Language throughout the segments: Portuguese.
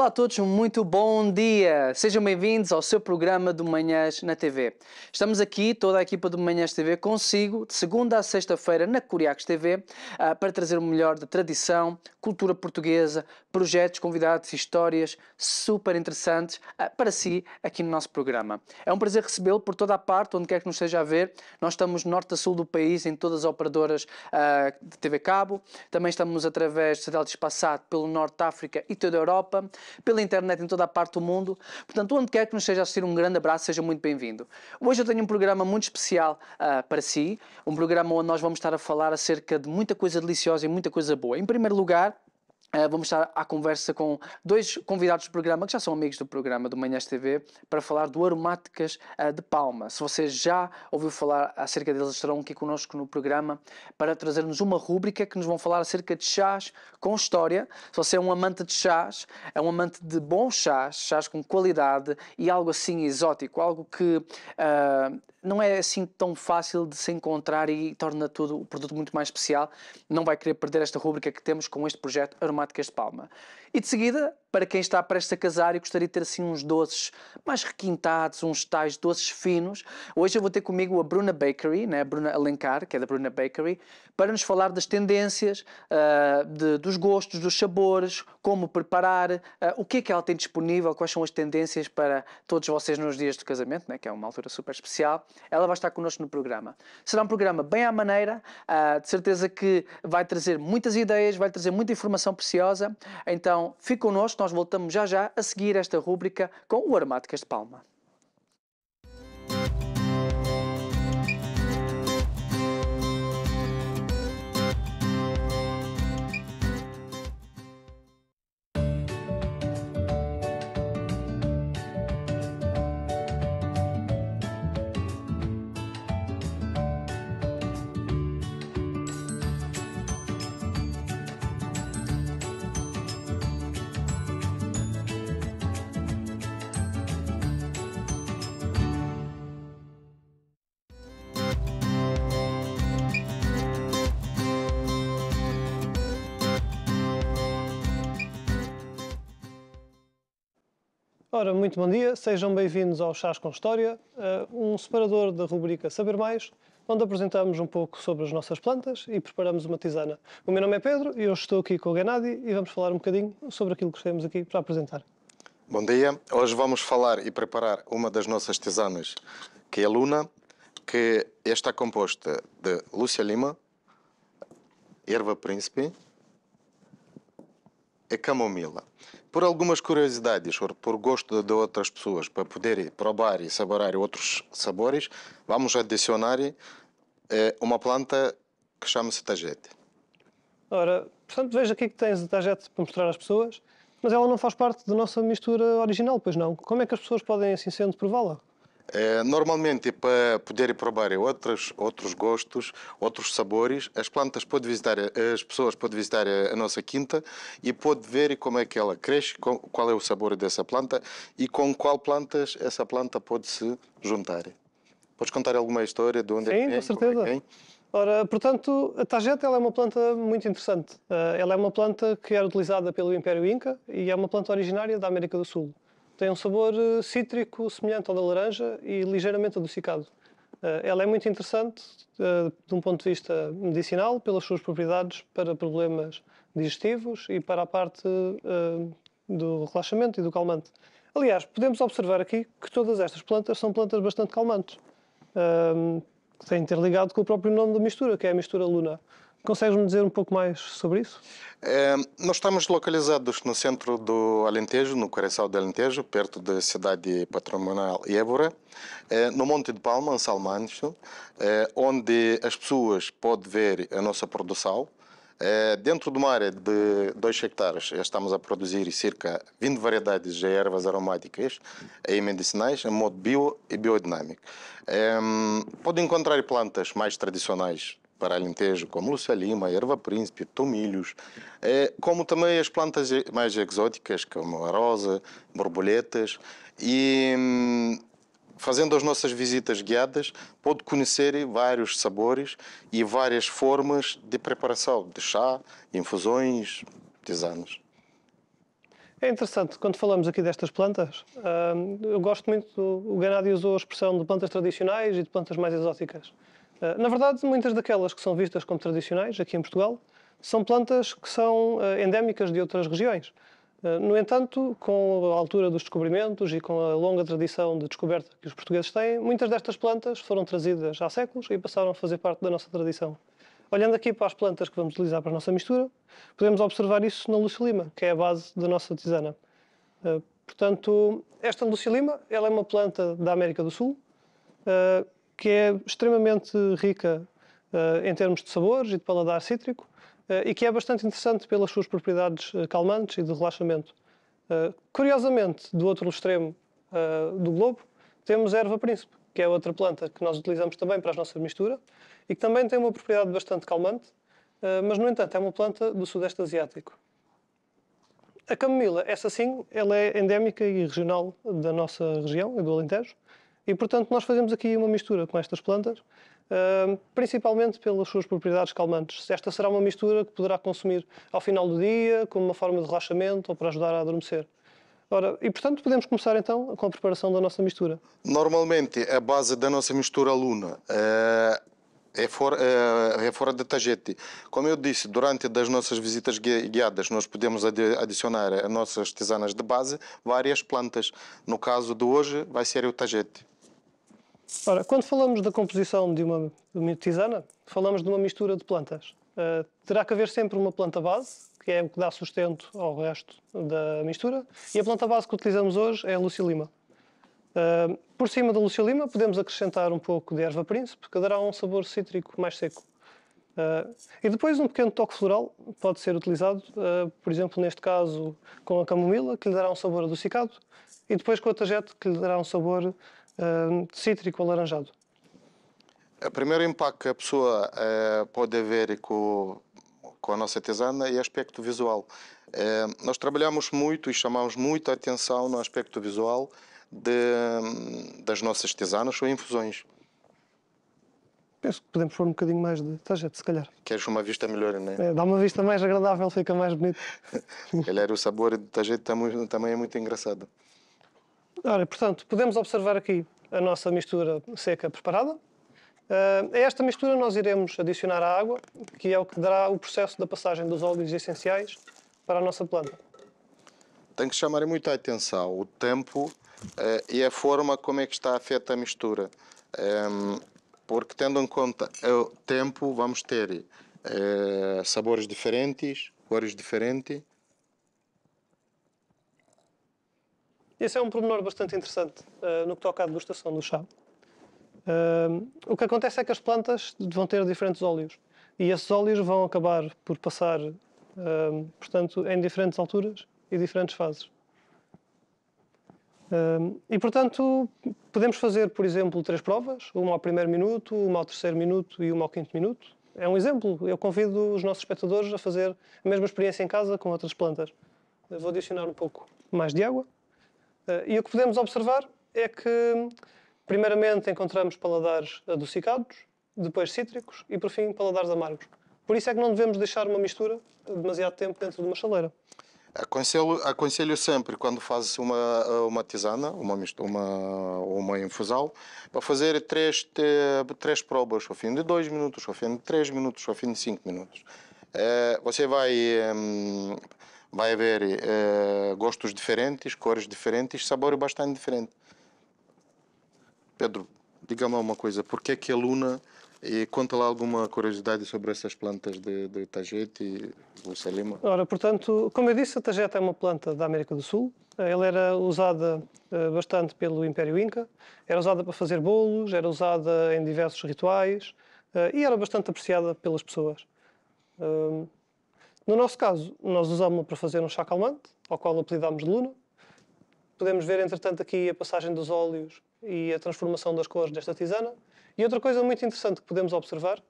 Olá a todos, muito bom dia! Sejam bem-vindos ao seu programa do Manhãs na TV. Estamos aqui, toda a equipa do Manhãs TV, consigo, de segunda a sexta-feira, na Curiacos TV, ah, para trazer o melhor da tradição, cultura portuguesa, projetos, convidados, histórias super interessantes ah, para si aqui no nosso programa. É um prazer recebê-lo por toda a parte, onde quer que nos esteja a ver. Nós estamos norte a sul do país, em todas as operadoras ah, de TV Cabo. Também estamos através de satélite espaçado pelo Norte de África e toda a Europa pela internet em toda a parte do mundo. Portanto, onde quer que nos esteja a assistir, um grande abraço, seja muito bem-vindo. Hoje eu tenho um programa muito especial uh, para si, um programa onde nós vamos estar a falar acerca de muita coisa deliciosa e muita coisa boa. Em primeiro lugar, eh, vamos estar à conversa com dois convidados do programa, que já são amigos do programa do Manhãs TV, para falar do Aromáticas uh, de Palma. Se você já ouviu falar acerca deles, estarão aqui connosco no programa para trazer-nos uma rúbrica que nos vão falar acerca de chás com história. Se você é um amante de chás, é um amante de bons chás, chás com qualidade e algo assim exótico, algo que uh, não é assim tão fácil de se encontrar e torna tudo o produto muito mais especial, não vai querer perder esta rúbrica que temos com este projeto Aromáticas aromáticas de palma. E de seguida, para quem está prestes a casar e gostaria de ter assim uns doces mais requintados, uns tais doces finos, hoje eu vou ter comigo a Bruna Bakery, né? a Bruna Alencar, que é da Bruna Bakery, para nos falar das tendências, uh, de, dos gostos, dos sabores, como preparar, uh, o que é que ela tem disponível, quais são as tendências para todos vocês nos dias de casamento, né, que é uma altura super especial. Ela vai estar connosco no programa. Será um programa bem à maneira, uh, de certeza que vai trazer muitas ideias, vai trazer muita informação preciosa. Então, fique connosco, nós voltamos já já a seguir esta rúbrica com o Aromáticas de Palma. Ora, muito bom dia, sejam bem-vindos ao Chás com História, eh, um separador da rubrica Saber Mais, onde apresentamos um pouco sobre as nossas plantas e preparamos uma tisana. O meu nome é Pedro e hoje estou aqui com o Ganadi e vamos falar um bocadinho sobre aquilo que temos aqui para apresentar. Bom dia, hoje vamos falar e preparar uma das nossas tisanas, que é a Luna, que está composta de Lúcia Lima, erva príncipe, é camomila. Por algumas curiosidades, ou por gosto de outras pessoas, para poderem provar e saborar outros sabores, vamos adicionar eh, uma planta que chama-se tagete. Ora, portanto, veja aqui é que tens o tagete para mostrar às pessoas, mas ela não faz parte da nossa mistura original, pois não? Como é que as pessoas podem, assim sendo, prová-la? É, normalmente, é para poderem provar é outros gostos, outros sabores, as plantas podem visitar, as pessoas podem visitar a nossa quinta e podem ver como é que ela cresce, qual é o sabor dessa planta e com qual plantas essa planta pode se juntar. Podes contar alguma história de onde Sim, é que vem? Sim, com certeza. É Ora, portanto, a tarjeta é uma planta muito interessante. Eh, ela é uma planta que era utilizada pelo Império Inca e é uma planta originária da América do Sul. Tem um sabor eh, cítrico semelhante ao da laranja e ligeiramente adocicado. Eh, ela é muito interessante eh, de um ponto de vista medicinal, pelas suas propriedades para problemas digestivos e para a parte do relaxamento e do calmante. Aliás, podemos observar aqui que todas estas plantas são plantas bastante calmantes. Um, tem interligado com o próprio nome da mistura, que é a mistura luna. Consegues-me dizer um pouco mais sobre isso? É, nós estamos localizados no centro do Alentejo, no coração do Alentejo, perto da cidade patrimonial Évora, é, no Monte de Palma, em Salmancho, é, onde as pessoas podem ver a nossa produção. dentro de uma área de 2 hectares, já estamos a produzir cerca de 20 variedades de ervas aromáticas e medicinais em modo bio e biodinâmico. Pode encontrar plantas mais tradicionais para Alentejo, como Lúcia Lima, erva príncipe, tomilhos, eh, como também as plantas mais exóticas, como a rosa, borboletas. E hum, fazendo as nossas visitas guiadas, pode conhecer vários sabores e várias formas de preparação de chá, infusões, tisanos. É interessante, quando falamos aqui destas plantas, hum, eu gosto muito, o Ganadi usou a expressão de plantas tradicionais e de plantas mais exóticas. Eh, na verdade, muitas daquelas que são vistas como tradicionais aqui em Portugal são plantas que são eh, endémicas de outras regiões. Eh, no entanto, com a altura dos descobrimentos e com a longa tradição de descoberta que os portugueses têm, muitas destas plantas foram trazidas há séculos e passaram a fazer parte da nossa tradição. Olhando aqui para as plantas que vamos utilizar para a nossa mistura, podemos observar isso na lucilima, que é a base da nossa tisana. Portanto, esta lucilima ela é uma planta da América do Sul que é extremamente rica uh, em termos de sabores e de paladar cítrico uh, e que é bastante interessante pelas suas propriedades eh, calmantes e de relaxamento. curiosamente, do outro extremo do globo, temos a erva príncipe, que é outra planta que nós utilizamos também para a nossa mistura e que também tem uma propriedade bastante calmante, mas, no entanto, é uma planta do Sudeste Asiático. A camomila, essa sim, ela é endémica e regional da nossa região e do Alentejo, e, portanto, nós fazemos aqui uma mistura com estas plantas, principalmente pelas suas propriedades calmantes. Esta será uma mistura que poderá consumir ao final do dia, como uma forma de relaxamento ou para ajudar a adormecer. Ora, e portanto podemos começar então com a preparação da nossa mistura. Normalmente a base da nossa mistura luna é, é, fora da eh, é tagete. Como eu disse, durante das nossas visitas guiadas nós podemos adicionar às nossas tisanas de base várias plantas. No caso de hoje vai ser o tagete. Ora, quando falamos da composição de uma, tisana, falamos de uma mistura de plantas. Uh, terá que haver sempre uma planta base, que é o que dá sustento ao resto da mistura, e a planta base que utilizamos hoje é a lucilima. Uh, por cima da lucilima podemos acrescentar um pouco de erva príncipe, que dará um sabor cítrico mais seco. Uh, e depois um pequeno toque floral pode ser utilizado, por exemplo, neste caso com a camomila, que lhe dará um sabor adocicado, e depois com a tagete, que lhe dará um sabor uh, cítrico alaranjado? O eh, primeiro impacto que a pessoa uh, pode haver com, com a nossa tesana é o aspecto visual. Uh, nós trabalhamos muito e chamamos muita atenção no aspecto visual de, das nossas tesanas ou infusões. Penso que podemos pôr um bocadinho mais de tagete, se calhar. Queres uma vista melhor, não é? é? Dá uma vista mais agradável, fica mais bonito. se calhar o sabor do tagete também é muito engraçado. Ora, portanto, podemos observar aqui a nossa mistura seca preparada. Eh, a esta mistura nós iremos adicionar a água, que é o que dará o processo da passagem dos óleos essenciais para a nossa planta. Tem que chamar muita atenção o tempo eh, e a forma como é que está afeta a mistura. Eh, porque tendo em conta o tempo, vamos ter sabores diferentes, cores diferentes, Esse é um pormenor bastante interessante uh, no que toca à degustação do chá. Uh, o que acontece é que as plantas vão ter diferentes óleos e esses óleos vão acabar por passar, uh, portanto, em diferentes alturas e diferentes fases. Ehm, e, portanto, podemos fazer, por exemplo, três provas, uma ao primeiro minuto, uma ao terceiro minuto e uma ao quinto minuto. É um exemplo. Eu convido os nossos espectadores a fazer a mesma experiência em casa com outras plantas. Eu vou adicionar um pouco mais de água. Eh, e o que podemos observar é que, primeiramente, encontramos paladares adocicados, depois cítricos e, por fim, paladares amargos. Por isso é que não devemos deixar uma mistura demasiado tempo dentro de uma chaleira. Aconselho, aconselho sempre, quando fazes uma, uma tisana, uma, uma, uma infusão, para fazer três, três provas, ao fim de dois minutos, ao fim de três minutos, ao fim de cinco minutos. Eh, você vai hum, vai haver eh, gostos diferentes, cores diferentes, sabor bastante diferente. Pedro, diga-me uma coisa, por que é que a Luna, e conta lá alguma curiosidade sobre essas plantas de, de Tajete e do Lima? Ora, portanto, como eu disse, a Tajete é uma planta da América do Sul, eh, ela era usada eh, bastante pelo Império Inca, era usada para fazer bolos, era usada em diversos rituais e era bastante apreciada pelas pessoas. No nosso caso, nós usámos la para fazer um chá calmante, ao qual apelidámos Luna. Podemos ver, entretanto, aqui a passagem dos óleos e a transformação das cores desta tisana. E outra coisa muito interessante que podemos observar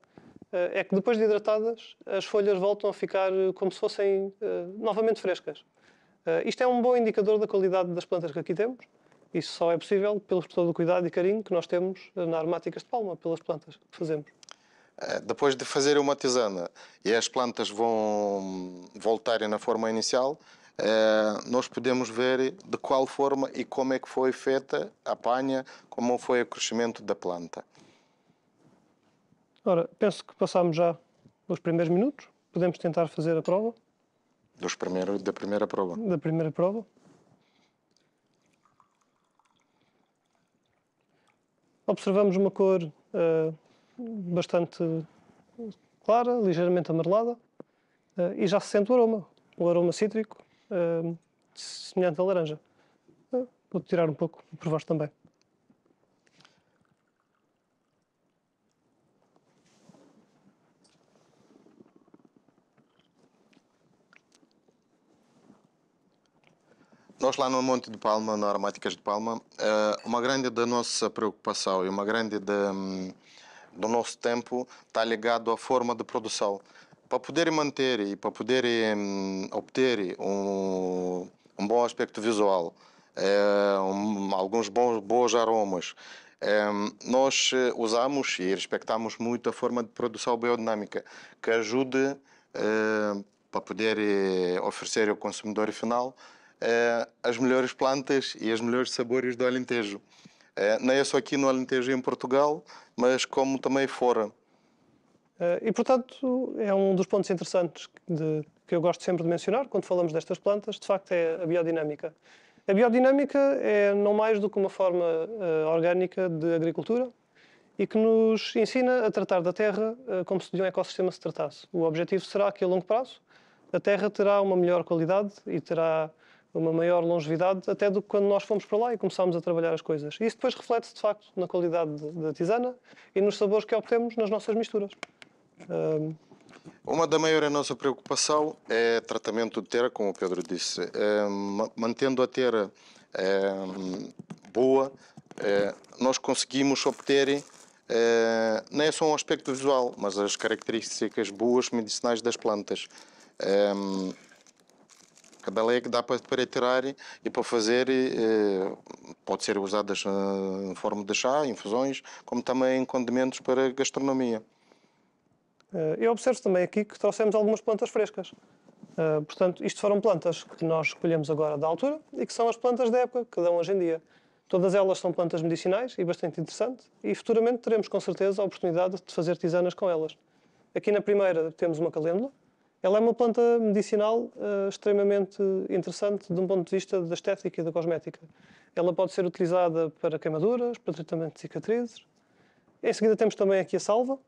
eh, é que depois de hidratadas, as folhas voltam a ficar eh, como se fossem eh, novamente frescas. Isto é um bom indicador da qualidade das plantas que aqui temos. Isso só é possível pelo todo o cuidado e carinho que nós temos na aromáticas de palma, pelas plantas que fazemos. Eh, depois de fazer uma tisana e as plantas vão voltarem na forma inicial, eh, nós podemos ver de qual forma e como é que foi feita a panha, como foi o crescimento da planta. Ora, penso que passámos já os primeiros minutos. Podemos tentar fazer a prova? Dos primeiros, da primeira prova. Da primeira prova. Observamos uma cor uh, bastante clara, ligeiramente amarelada, eh, e já se sente o aroma, o aroma cítrico, eh, semelhante à laranja. Eh, vou tirar um pouco e provar também. Nós lá no Monte de Palma, na Aromáticas de Palma, uma grande da nossa preocupação e uma grande de do nosso tempo está ligado à forma de produção. Para poder manter e para poder um, obter um, um bom aspecto visual, eh, um, alguns bons, bons aromas, um, eh, nós eh, usamos e respeitamos muito a forma de produção biodinâmica, que ajude para poder oferecer ao consumidor final as melhores plantas e os melhores sabores do Alentejo. Eh, não é só aqui no Alentejo em Portugal, mas como também fora. Eh, e, portanto, é um dos pontos interessantes de, que eu gosto sempre de mencionar quando falamos destas plantas, de facto, é a biodinâmica. A biodinâmica é não mais do que uma forma uh, orgânica de agricultura e que nos ensina a tratar da terra uh, como se de um ecossistema se tratasse. O objetivo será que, a longo prazo, a terra terá uma melhor qualidade e terá uma maior longevidade até do que quando nós fomos para lá e começámos a trabalhar as coisas. E isso depois reflete-se, de facto, na qualidade da tisana e nos sabores que obtemos nas nossas misturas. Um... Uma da maior é nossa preocupação é tratamento de terra, como o Pedro disse. É, mantendo a terra é, boa, é, nós conseguimos obter eh, não é só um aspecto visual, mas as características boas medicinais das plantas. Cada lei é que dá para, para tirar e para fazer pode ser usada eh, em forma de chá, infusões, como também em condimentos para gastronomia. Eh, eu observo também aqui que trouxemos algumas plantas frescas. Eh, portanto, isto foram plantas que nós escolhemos agora da altura e que são as plantas da época que dão hoje em dia. Todas elas são plantas medicinais e bastante interessantes. e futuramente teremos com certeza a oportunidade de fazer tisanas com elas. Aqui na primeira temos uma calêndula, ela é uma planta medicinal uh, extremamente interessante de um ponto de vista da estética e da cosmética. Ela pode ser utilizada para queimaduras, para tratamento de cicatrizes. Em seguida temos também aqui a salva.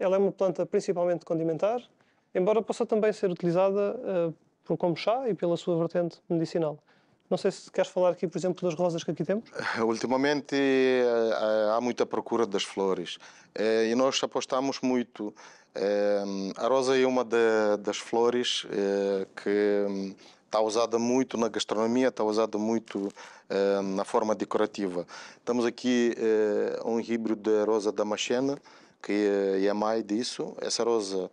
Ela é uma planta principalmente condimentar, embora possa também ser utilizada uh, por como chá e pela sua vertente medicinal. Não sei se queres falar aqui, por exemplo, das rosas que aqui temos. Ultimamente eh, há muita procura das flores e nós apostamos muito eh, a rosa é uma de, das flores eh, que está hum, usada muito na gastronomia, está usada muito hum, na forma decorativa. Temos aqui eh, um híbrido da rosa damascena, que é mais disso. Essa rosa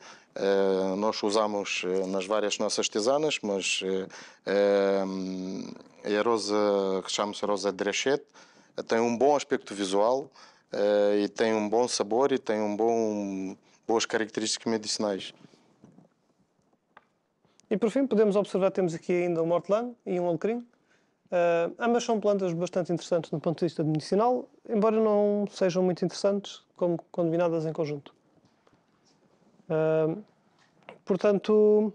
nós usamos nas várias nossas tesanas, mas hum, é a rosa que chamamos rosa drechete, tem um bom aspecto visual e tem um bom sabor e tem um bom boas características medicinais. E por fim, podemos observar que temos aqui ainda um hortelã e um alecrim. Uh, ambas são plantas bastante interessantes do ponto de vista medicinal, embora não sejam muito interessantes como combinadas em conjunto. Uh, portanto,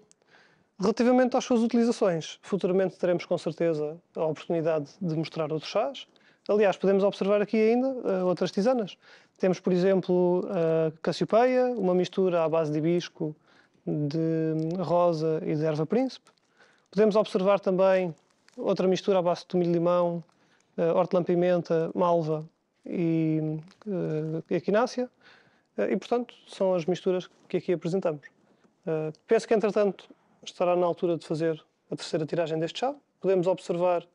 relativamente às suas utilizações, futuramente teremos com certeza a oportunidade de mostrar outros chás. Aliás, podemos observar aqui ainda uh, outras tisanas. Temos, por exemplo, a cassiopeia, uma mistura à base de hibisco, de rosa e de erva príncipe. Podemos observar também outra mistura à base de tomilho-limão, eh, hortelã-pimenta, malva e equinácea. Eh, eh, e, portanto, são as misturas que aqui apresentamos. Penso que, entretanto, estará na altura de fazer a terceira tiragem deste chá. Podemos observar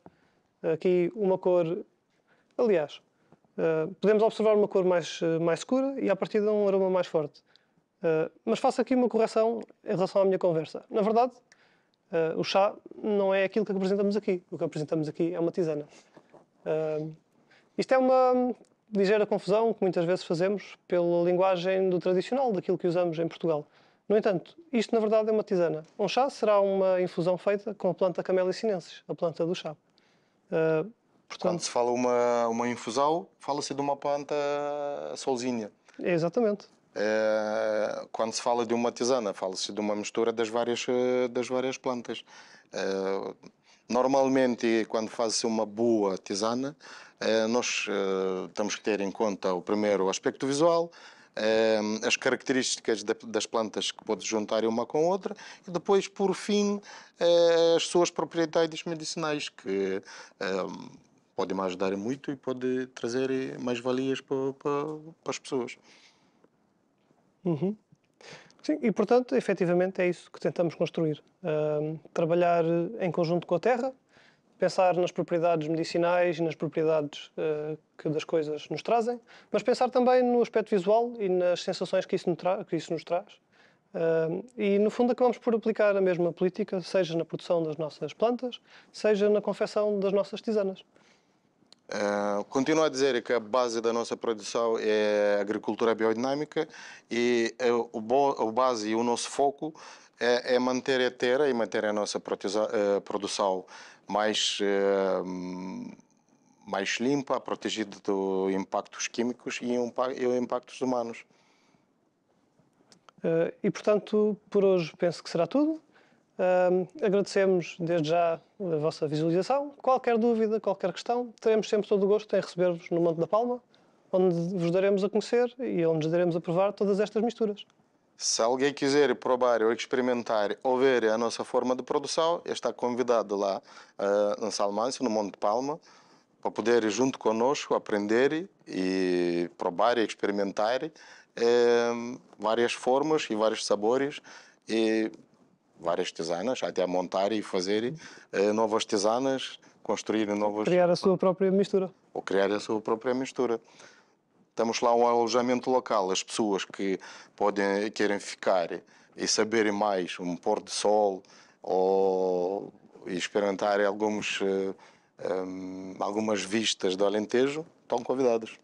aqui uma cor, aliás, ah, podemos observar uma cor mais, ah, mais escura e, a partir de um aroma mais forte. Uh, mas faço aqui uma correção em relação à minha conversa. Na verdade, uh, o chá não é aquilo que apresentamos aqui. O que apresentamos aqui é uma tisana. isto é uma ligeira confusão que muitas vezes fazemos pela linguagem do tradicional, daquilo que usamos em Portugal. No entanto, isto na verdade é uma tisana. Um chá será uma infusão feita com a planta Camellia sinensis, a planta do chá. Uh, Portanto, Quando se fala uma, uma infusão, fala-se de uma planta sozinha. Exatamente. É, quando se fala de uma tisana, fala-se de uma mistura das várias, das várias plantas. É, normalmente, quando faz-se uma boa tisana, é, nós é, temos que ter em conta o primeiro aspecto visual, é, as características das plantas que pode juntar uma com outra e depois, por fim, é, as suas propriedades medicinais que pode me ajudar muito e pode trazer mais valias para, para, para as pessoas. Uhum. Sim, e portanto, efetivamente é isso que tentamos construir. Uh, trabalhar em conjunto com a terra, pensar nas propriedades medicinais e nas propriedades uh, que das coisas nos trazem, mas pensar também no aspecto visual e nas sensações que isso, nos, que isso nos traz. Uh, e no fundo acabamos por aplicar a mesma política, seja na produção das nossas plantas, seja na confecção das nossas tisanas. Eh, continuo a dizer que a base da nossa produção é a agricultura biodinâmica e eh, o, bo, a base e o nosso foco é, é, manter a terra e manter a nossa eh, produção mais, mais limpa, protegida dos impactos químicos e, e impactos humanos. e, portanto, por hoje penso que será tudo. Uh, agradecemos desde já a vossa visualização. Qualquer dúvida, qualquer questão, teremos sempre todo o gosto em receber-vos no Monte da Palma, onde vos daremos a conhecer e onde nos daremos a provar todas estas misturas. Se alguém quiser provar ou experimentar ou ver a nossa forma de produção, está convidado lá uh, ah, em no Monte de Palma, para poder junto conosco aprender e provar e experimentar uh, várias formas e vários sabores e várias tesanas até a montar e fazer uh, novas tesanas construir novas. Criar a sua própria mistura. Ou criar a sua própria mistura. Temos lá um alojamento local, as pessoas que podem, querem ficar e saberem mais, um pôr de sol ou experimentar alguns, um, eh, eh, algumas vistas do Alentejo, estão convidados.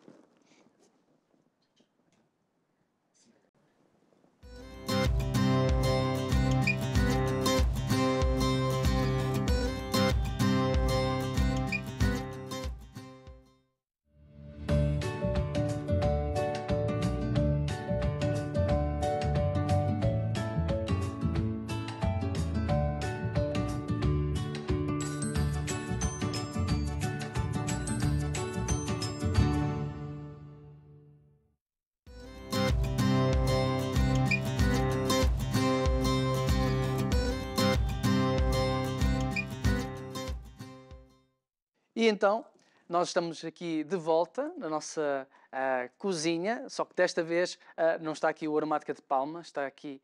E então, nós estamos aqui de volta na nossa uh, cozinha, só que desta vez uh, não está aqui o Aromática de Palma, está aqui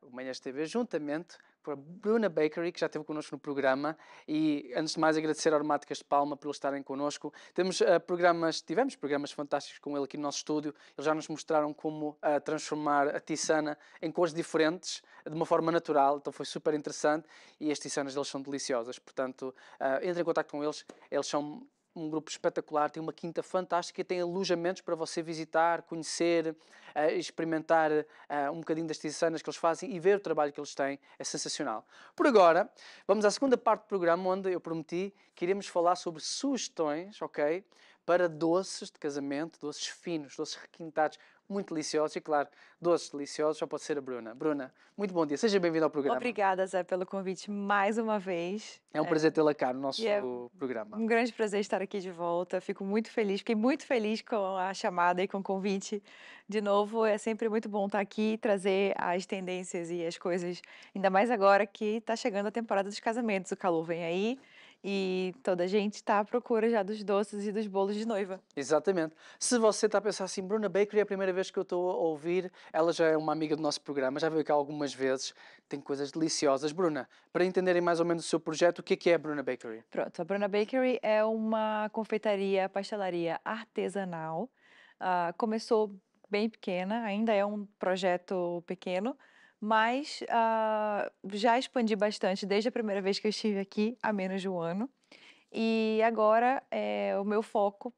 uh, o Manhãs TV juntamente para tipo, Bruna Bakery, que já esteve connosco no programa. E antes de mais agradecer a Aromáticas de Palma por eles estarem connosco. Temos uh, programas, tivemos programas fantásticos com ele aqui no nosso estúdio. Eles já nos mostraram como uh, transformar a tiçana em cores diferentes de uma forma natural, então foi super interessante. E as tiçanas deles são deliciosas, portanto, uh, entre em contato com eles, eles são um grupo espetacular, tem uma quinta fantástica, tem alojamentos para você visitar, conhecer, uh, experimentar uh, um bocadinho das tisanas que eles fazem e ver o trabalho que eles têm. É sensacional. Por agora, vamos à segunda parte do programa, onde eu prometi que iremos falar sobre sugestões, ok? Para doces de casamento, doces finos, doces requintados, muito deliciosos e, claro, doces deliciosos, só pode ser a Bruna. Bruna, muito bom dia, seja bem-vinda ao programa. Obrigada, Zé, pelo convite mais uma vez. É um é... prazer tê-la cá no nosso é programa. Um grande prazer estar aqui de volta, fico muito feliz, fiquei muito feliz com a chamada e com o convite. De novo, é sempre muito bom estar aqui e trazer as tendências e as coisas, ainda mais agora que está chegando a temporada dos casamentos, o calor vem aí. E toda a gente está à procura já dos doces e dos bolos de noiva. Exatamente. Se você está a pensar assim, Bruna Bakery é a primeira vez que eu estou a ouvir, ela já é uma amiga do nosso programa, já veio cá algumas vezes, tem coisas deliciosas. Bruna, para entenderem mais ou menos o seu projeto, o que é, é a Bruna Bakery? Pronto, a Bruna Bakery é uma confeitaria, pastelaria artesanal. Uh, começou bem pequena, ainda é um projeto pequeno, mas uh, já expandi bastante desde a primeira vez que eu estive aqui, há menos de um ano. E agora é, o meu foco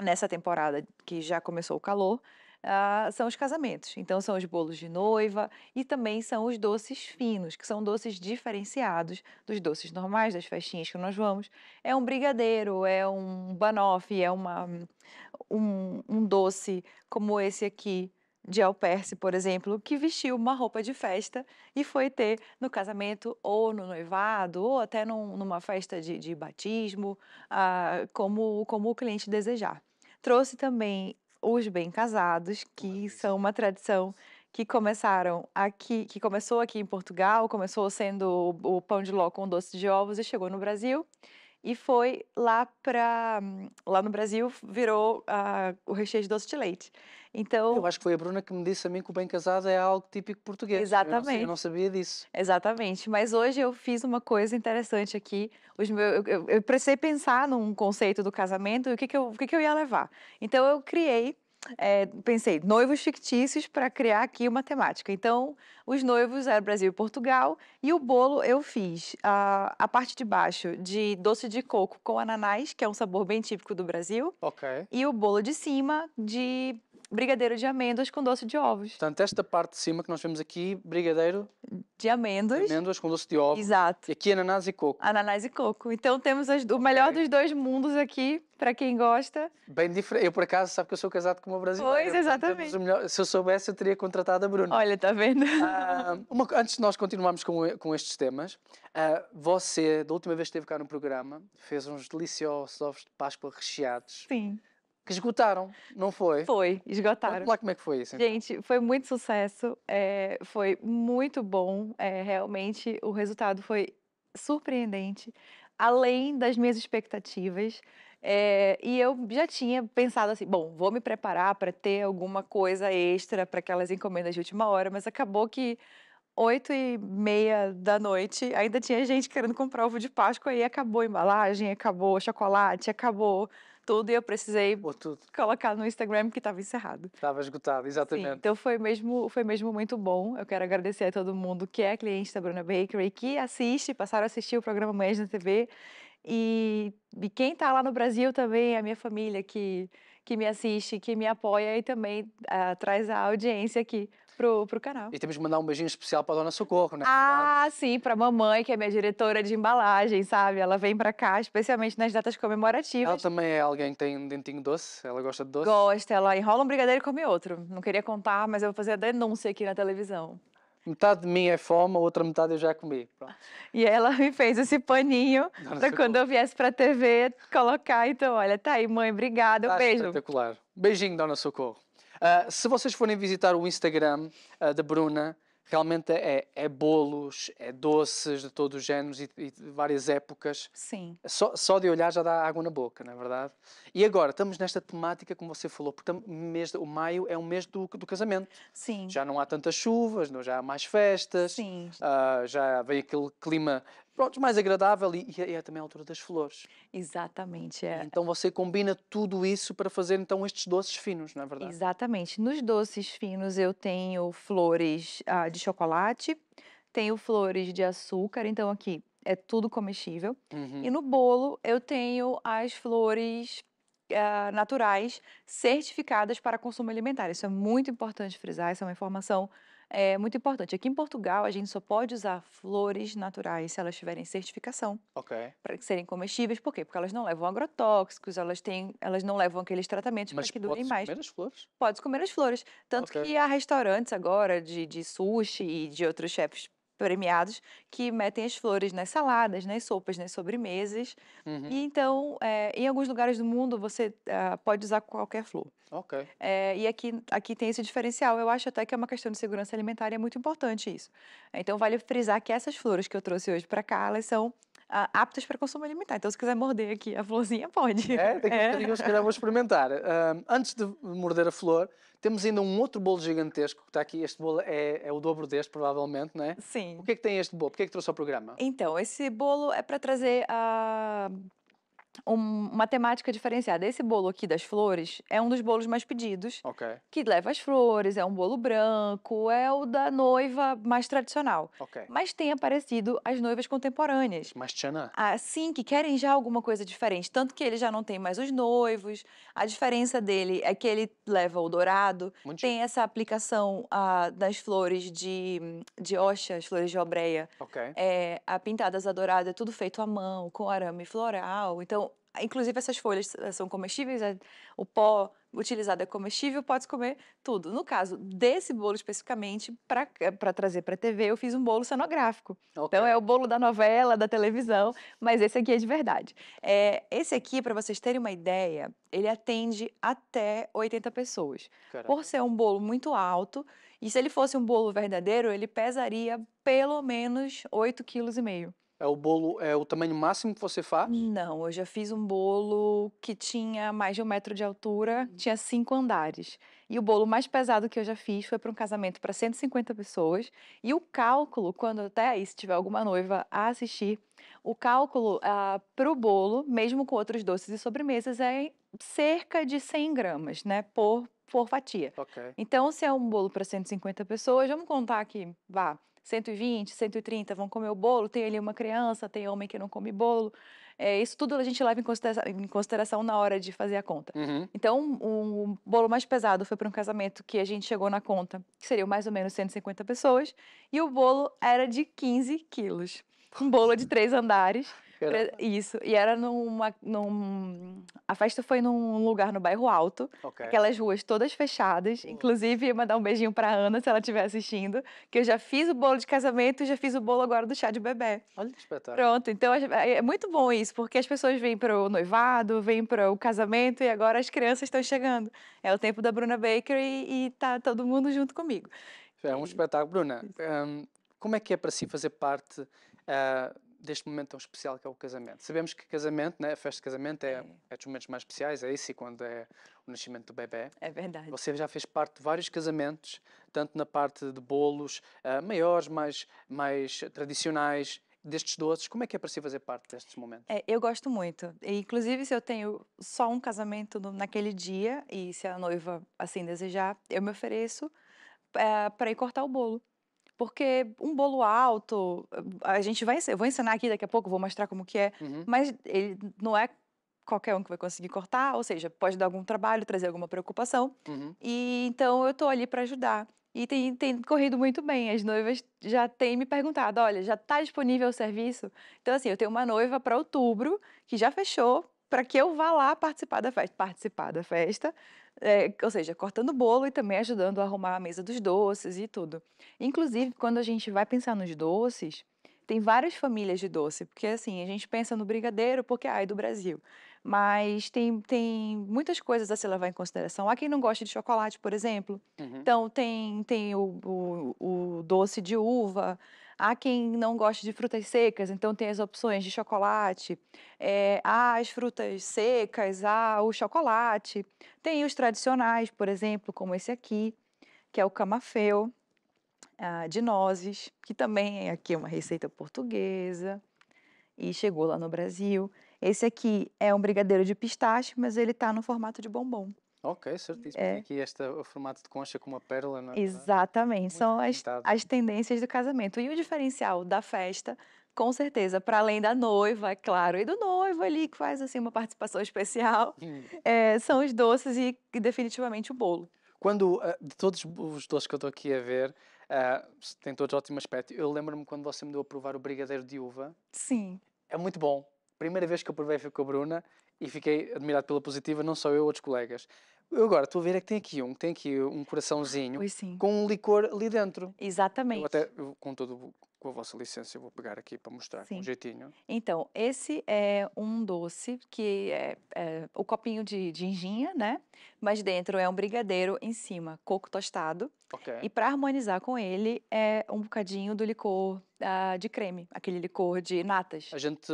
nessa temporada que já começou o calor uh, são os casamentos. Então são os bolos de noiva e também são os doces finos, que são doces diferenciados dos doces normais das festinhas que nós vamos. É um brigadeiro, é um banoffee, é uma, um, um doce como esse aqui de Alperce, por exemplo, que vestiu uma roupa de festa e foi ter no casamento ou no noivado ou até num, numa festa de, de batismo, ah, como, como o cliente desejar. Trouxe também os bem casados, que são uma tradição que começaram aqui, que começou aqui em Portugal, começou sendo o, o pão de ló com doce de ovos e chegou no Brasil e foi lá para lá no Brasil virou uh, o recheio de doce de leite. Então, eu acho que foi a Bruna que me disse a mim que o bem casado é algo típico português. Exatamente. Eu não, eu não sabia disso. Exatamente. Mas hoje eu fiz uma coisa interessante aqui. Hoje eu, eu, eu precisei pensar num conceito do casamento e o que, que, eu, o que, que eu ia levar. Então eu criei é, pensei, noivos fictícios para criar aqui uma temática. Então, os noivos eram Brasil e Portugal, e o bolo eu fiz a, a parte de baixo de doce de coco com ananás, que é um sabor bem típico do Brasil, Ok. e o bolo de cima de brigadeiro de amêndoas com doce de ovos. Portanto, esta parte de cima que nós vemos aqui, brigadeiro de amêndoas. De amêndoas com doce de ovos. Exato. E aqui ananás e coco. Ananás e coco. Então temos as, o okay. melhor dos dois mundos aqui, para quem gosta. Bem diferente. Eu, por acaso, sabe que eu sou casado com uma brasileira. Pois, exatamente. melhor... Se eu soubesse, eu teria contratado a Bruna. Olha, está vendo? Ah, uma... Antes de nós continuarmos com, com estes temas, ah, você, da última vez que esteve cá no programa, fez uns deliciosos ovos de Páscoa recheados. Sim que esgotaram, não foi? Foi, esgotaram. vamos lá como é que foi isso. Então. Gente, foi muito sucesso, é, foi muito bom, é, realmente o resultado foi surpreendente, além das minhas expectativas. É, e eu já tinha pensado assim, bom, vou me preparar para ter alguma coisa extra para aquelas encomendas de última hora, mas acabou que oito e meia da noite ainda tinha gente querendo comprar ovo de Páscoa e acabou a embalagem, acabou o chocolate, acabou tudo e eu precisei colocar no Instagram que estava encerrado. Estava esgotado, exatamente. Sim, então foi mesmo, foi mesmo muito bom. Eu quero agradecer a todo mundo que é cliente da Bruna Bakery, que assiste, passaram a assistir o programa Manhãs na TV. E, e quem está lá no Brasil também, a minha família que, que me assiste, que me apoia e também uh, traz a audiência aqui pro, pro canal. E temos que mandar um beijinho especial pra Dona Socorro, né? Ah, sim, pra mamãe, que é minha diretora de embalagem, sabe? Ela vem pra cá, especialmente nas datas comemorativas. Ela também é alguém que tem um dentinho doce? Ela gosta de doce? Gosta, ela enrola um brigadeiro e come outro. Não queria contar, mas eu vou fazer a denúncia aqui na televisão metade de mim é fome, a outra metade eu já comi. Pronto. E ela me fez esse paninho para quando eu viesse para a TV colocar. Então, olha, tá aí, mãe, obrigada, um tá beijo. Espetacular. Beijinho, Dona Socorro. Uh, se vocês forem visitar o Instagram uh, da Bruna, realmente é, é, bolos, é doces de todos os géneros e, e, de várias épocas. Sim. Só, só de olhar já dá água na boca, não é verdade? E agora, estamos nesta temática, como você falou, porque mês, o maio é um mês do, do casamento. Sim. Já não há tantas chuvas, não, já há mais festas. Sim. Uh, já vem aquele clima pronto, mais agradável e, é, e, é também a altura das flores. Exatamente. É. Então você combina tudo isso para fazer então estes doces finos, não é verdade? Exatamente. Nos doces finos eu tenho flores ah, de chocolate, tenho flores de açúcar, então aqui é tudo comestível. Uhum. E no bolo eu tenho as flores ah, naturais certificadas para consumo alimentar. Isso é muito importante frisar, essa é uma informação é muito importante. Aqui em Portugal, a gente só pode usar flores naturais se elas tiverem certificação. Ok. Para serem comestíveis, por quê? Porque elas não levam agrotóxicos, elas, têm, elas não levam aqueles tratamentos para que durem mais. Mas comer as flores? Pode comer as flores. Tanto okay. que há restaurantes agora de, de sushi e de outros chefes premiados que metem as flores nas saladas, nas sopas, nas sobremesas. Uhum. E então, é, em alguns lugares do mundo, você uh, pode usar qualquer flor. Ok. É, e aqui, aqui tem esse diferencial. Eu acho até que é uma questão de segurança alimentar e é muito importante isso. Então, vale frisar que essas flores que eu trouxe hoje para cá, elas são aptas para consumo alimentar. Então, se quiser morder aqui a florzinha, pode. É, daqui a pouquinho é. se calhar vou experimentar. antes de morder a flor, temos ainda um outro bolo gigantesco que está aqui. Este bolo é, é o dobro deste, provavelmente, não é? Sim. O que é que tem este bolo? Por que é que trouxe ao programa? Então, esse bolo é para trazer a... Uh um, uma temática diferenciada. Esse bolo aqui das flores é um dos bolos mais pedidos, que leva as flores, é um bolo branco, é o da noiva mais tradicional. Mas tem aparecido as noivas contemporâneas. Mas, Tchana... Assim, que querem já alguma coisa diferente. Tanto que ele já não tem mais os noivos. A diferença dele é que ele leva o dourado. Muito tem essa aplicação ah, das flores de, de Oxa, as flores de obreia. É, a pintadas a dourado é tudo feito à mão, com arame floral. Então, ah, inclusive essas folhas eh, são comestíveis, é, o pó utilizado é comestível, pode comer tudo. No caso desse bolo especificamente, para eh, trazer para a TV, eu fiz um bolo cenográfico. Okay. Então é o bolo da novela, da televisão, mas esse aqui é de verdade. É, esse aqui, para vocês terem uma ideia, ele atende até 80 pessoas. Caraca. Por ser um bolo muito alto, e se ele fosse um bolo verdadeiro, ele pesaria pelo menos 8,5 kg. É o bolo, é o tamanho máximo que você faz? Não, eu já fiz um bolo que tinha mais de um metro de altura, uhum. tinha cinco andares. E o bolo mais pesado que eu já fiz foi para um casamento para 150 pessoas. E o cálculo, quando até aí, se tiver alguma noiva a assistir, o cálculo ah, para o bolo, mesmo com outros doces e sobremesas, é cerca de 100 gramas, né, por, por fatia. Okay. Então, se é um bolo para 150 pessoas, vamos contar aqui, vá, 120, 130 vão comer o bolo, tem ali uma criança, tem homem que não come bolo. É, isso tudo a gente leva em consideração, em consideração na hora de fazer a conta. Uhum. Então, o, o bolo mais pesado foi para um casamento que a gente chegou na conta, que seriam mais ou menos 150 pessoas, e o bolo era de 15 quilos. Um bolo de três andares. Isso. E era numa. Num... A festa foi num lugar no bairro Alto. Okay. Aquelas ruas todas fechadas. Uhum. Inclusive, mandar um beijinho pra Ana, se ela estiver assistindo. Que eu já fiz o bolo de casamento e já fiz o bolo agora do chá de bebê. Olha que espetáculo. Pronto. Então é, é muito bom isso, porque as pessoas vêm pro noivado, vêm pro casamento e agora as crianças estão chegando. É o tempo da Bruna Baker e, e tá todo mundo junto comigo. É um espetáculo, Bruna. Um, como é que é para si fazer parte uh, deste momento tão especial que é o casamento. Sabemos que casamento, né, a festa de casamento é, é. é dos momentos mais especiais, é isso, e quando é o nascimento do bebê. É verdade. Você já fez parte de vários casamentos, tanto na parte de bolos uh, maiores, mais, mais tradicionais, destes doces, como é que é para si fazer parte destes momentos? É, eu gosto muito. E, inclusive, se eu tenho só um casamento no, naquele dia e se a noiva assim desejar, eu me ofereço ah, para ir cortar o bolo porque um bolo alto, a gente vai, eu vou ensinar aqui daqui a pouco, vou mostrar como que é, uhum. mas ele não é qualquer um que vai conseguir cortar, ou seja, pode dar algum trabalho, trazer alguma preocupação. Uhum. E então eu estou ali para ajudar. E tem, tem, corrido muito bem. As noivas já têm me perguntado: olha, já está disponível o serviço? Então, assim, eu tenho uma noiva para outubro que já fechou para que eu vá lá participar da festa. Participar da festa é, ou seja, cortando o bolo e também ajudando a arrumar a mesa dos doces e tudo. Inclusive, quando a gente vai pensar nos doces, tem várias famílias de doce, porque assim, a gente pensa no brigadeiro porque ah, é do Brasil. Mas tem, tem muitas coisas a se levar em consideração. Há quem não gosta de chocolate, por exemplo. Uhum. Então, tem, tem o, o, o doce de uva, Há quem não goste de frutas secas, então tem as opções de chocolate. É, há as frutas secas, há o chocolate. Tem os tradicionais, por exemplo, como esse aqui, que é o camafeu, ah, de nozes, que também é aqui uma receita portuguesa e chegou lá no Brasil. Esse aqui é um brigadeiro de pistache, mas ele está no formato de bombom. Ok, certíssimo. É. Aqui este o formato de concha com uma pérola, não é? Exatamente, Muito são as, as tendências do casamento. E o diferencial da festa, com certeza, para além da noiva, é claro, e do noivo ali que faz assim uma participação especial, hum. é, são os doces e, e definitivamente o bolo. Quando, ah, de todos os doces que eu estou aqui a ver, uh, tem todos ótimo aspecto. Eu lembro-me quando você me deu a provar o brigadeiro de uva. Sim. É muito bom. Primeira vez que eu provei foi com a Bruna e fiquei admirado pela positiva, não só eu, outros colegas. Eu agora estou a ver é que tem aqui um, tem aqui um coraçãozinho com um licor ali dentro. Exatamente. Eu até, com todo com a vossa licença, eu vou pegar aqui para mostrar com um jeitinho. Então, esse é um doce que é, é o copinho de, de enginha, né? Mas dentro é um brigadeiro, em cima coco tostado. Okay. E para harmonizar com ele é um bocadinho do licor uh, de creme, aquele licor de natas. A gente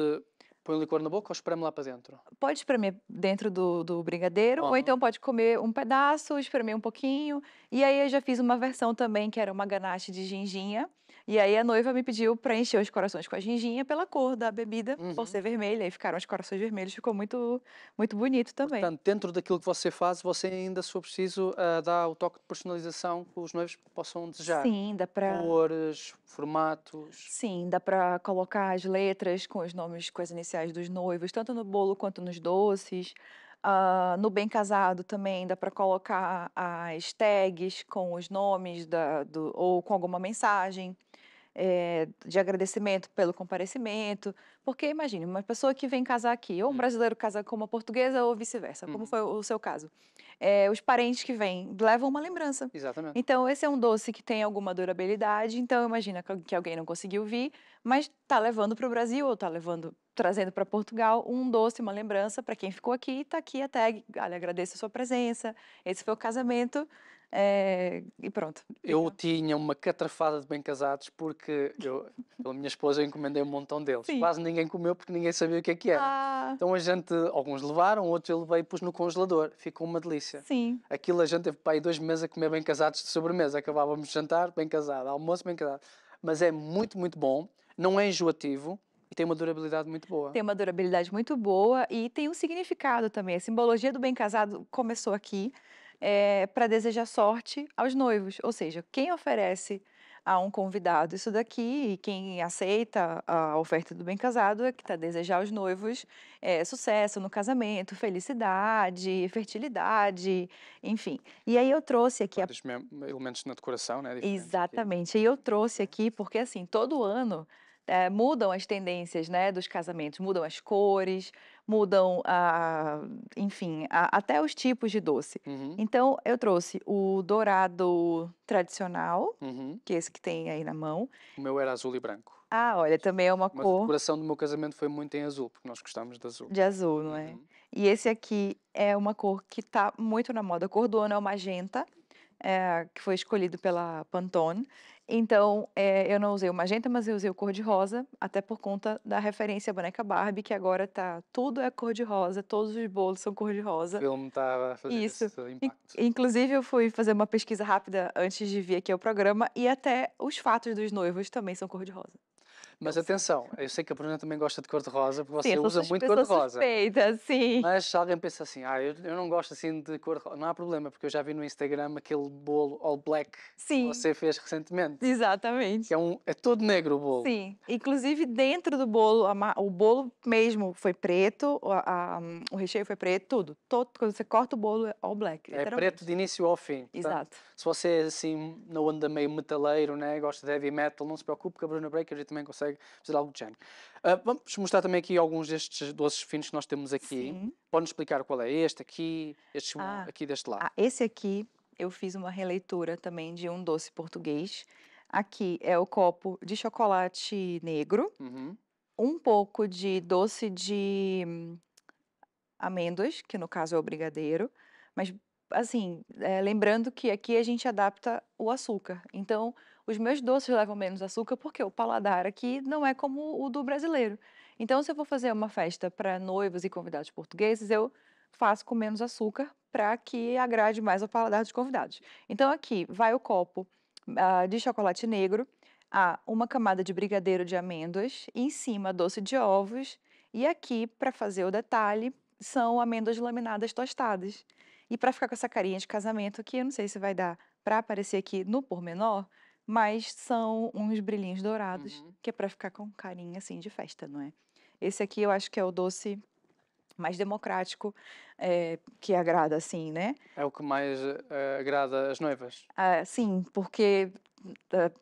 Põe o licor na boca ou espreme lá para dentro? Pode espremer dentro do, do brigadeiro, uhum. ou então pode comer um pedaço, espremer um pouquinho. E aí eu já fiz uma versão também, que era uma ganache de ginginha. E aí a noiva me pediu para encher os corações com a ginginha pela cor da bebida, uhum. por ser vermelha, e ficaram os corações vermelhos, ficou muito, muito bonito também. Portanto, dentro daquilo que você faz, você ainda, se for preciso, uh, dá o toque de personalização que os noivos possam desejar. Sim, dá para... Cores, formatos... Sim, dá para colocar as letras com os nomes, com as iniciais dos noivos, tanto no bolo quanto nos doces. Uh, no Bem Casado também dá para colocar as tags com os nomes da, do, ou com alguma mensagem é, de agradecimento pelo comparecimento. Porque imagine, uma pessoa que vem casar aqui, ou um uhum. brasileiro casa com uma portuguesa ou vice-versa, como uhum. foi o seu caso. É, os parentes que vêm levam uma lembrança. Exatamente. Então, esse é um doce que tem alguma durabilidade. Então, imagina que alguém não conseguiu vir, mas está levando para o Brasil ou está levando trazendo para Portugal um doce, uma lembrança para quem ficou aqui. Está aqui a tag. Olha, agradeço a sua presença. Esse foi o casamento. É, e pronto. Eu tinha uma catrafada de bem casados porque eu, pela minha esposa eu encomendei um montão deles. Sim. Quase ninguém comeu porque ninguém sabia o que é que era. Ah. Então a gente, alguns levaram, outros eu levei e pus no congelador. Ficou uma delícia. Sim. Aquilo a gente teve para aí dois meses a comer bem casados de sobremesa. Acabávamos de jantar bem casado, almoço bem casado. Mas é muito, muito bom, não é enjoativo. E tem uma durabilidade muito boa. Tem uma durabilidade muito boa e tem um significado também. A simbologia do bem casado começou aqui é, para desejar sorte aos noivos. Ou seja, quem oferece a um convidado isso daqui e quem aceita a oferta do bem casado é que está desejar aos noivos é, sucesso no casamento, felicidade, fertilidade, enfim. E aí eu trouxe aqui... A... Elementos na decoração, né? Exatamente. E eu trouxe aqui porque, assim, todo ano é, mudam as tendências né, dos casamentos, mudam as cores, mudam, a, enfim, a, até os tipos de doce. Uhum. Então, eu trouxe o dourado tradicional, uhum. que é esse que tem aí na mão. O meu era azul e branco. Ah, olha, também é uma Mas cor... A decoração do meu casamento foi muito em azul, porque nós gostamos de azul. De azul, não é? Uhum. E esse aqui é uma cor que está muito na moda. A cor do ano é o magenta é, que foi escolhido pela Pantone. Então, é, eu não usei o magenta, mas eu usei o cor-de-rosa, até por conta da referência à boneca Barbie, que agora tá tudo é cor-de-rosa, todos os bolos são cor-de-rosa. O filme tava fazendo Isso. esse impacto. In inclusive, eu fui fazer uma pesquisa rápida antes de vir aqui ao programa, e até os fatos dos noivos também são cor-de-rosa. Mas atenção, eu sei que a Bruna também gosta de cor-de-rosa, porque sim, você usa muito cor-de-rosa. sim. Mas se alguém pensa assim, ah, eu, eu não gosto assim de cor-de-rosa, não há problema, porque eu já vi no Instagram aquele bolo all black sim. que você fez recentemente. Exatamente. Que é, um, é todo negro o bolo. Sim, inclusive dentro do bolo, a, o bolo mesmo foi preto, a, a, o recheio foi preto, tudo. Todo, quando você corta o bolo, é all black. É preto de início ao fim. Portanto, Exato se você é assim, na onda meio metaleiro, né, gosta de heavy metal, não se preocupe que a Bruna Breaker também consegue fazer algo de género. Uh, vamos mostrar também aqui alguns destes doces finos que nós temos aqui. Pode-nos explicar qual é este aqui, este ah, aqui deste lado? Ah, esse aqui eu fiz uma releitura também de um doce português. Aqui é o copo de chocolate negro, uhum. um pouco de doce de hum, amêndoas, que no caso é o brigadeiro, mas assim, é, lembrando que aqui a gente adapta o açúcar. Então, os meus doces levam menos açúcar porque o paladar aqui não é como o do brasileiro. Então, se eu vou fazer uma festa para noivos e convidados portugueses, eu faço com menos açúcar para que agrade mais ao paladar dos convidados. Então, aqui vai o copo uh, de chocolate negro, há uma camada de brigadeiro de amêndoas, e em cima doce de ovos, e aqui, para fazer o detalhe, são amêndoas laminadas tostadas. E para ficar com essa carinha de casamento que eu não sei se vai dar para aparecer aqui no pormenor, mas são uns brilhinhos dourados, uhum. que é para ficar com carinha assim de festa, não é? Esse aqui eu acho que é o doce mais democrático é, que agrada, assim, né? É o que mais eh, agrada as noivas? Ah, sim, porque,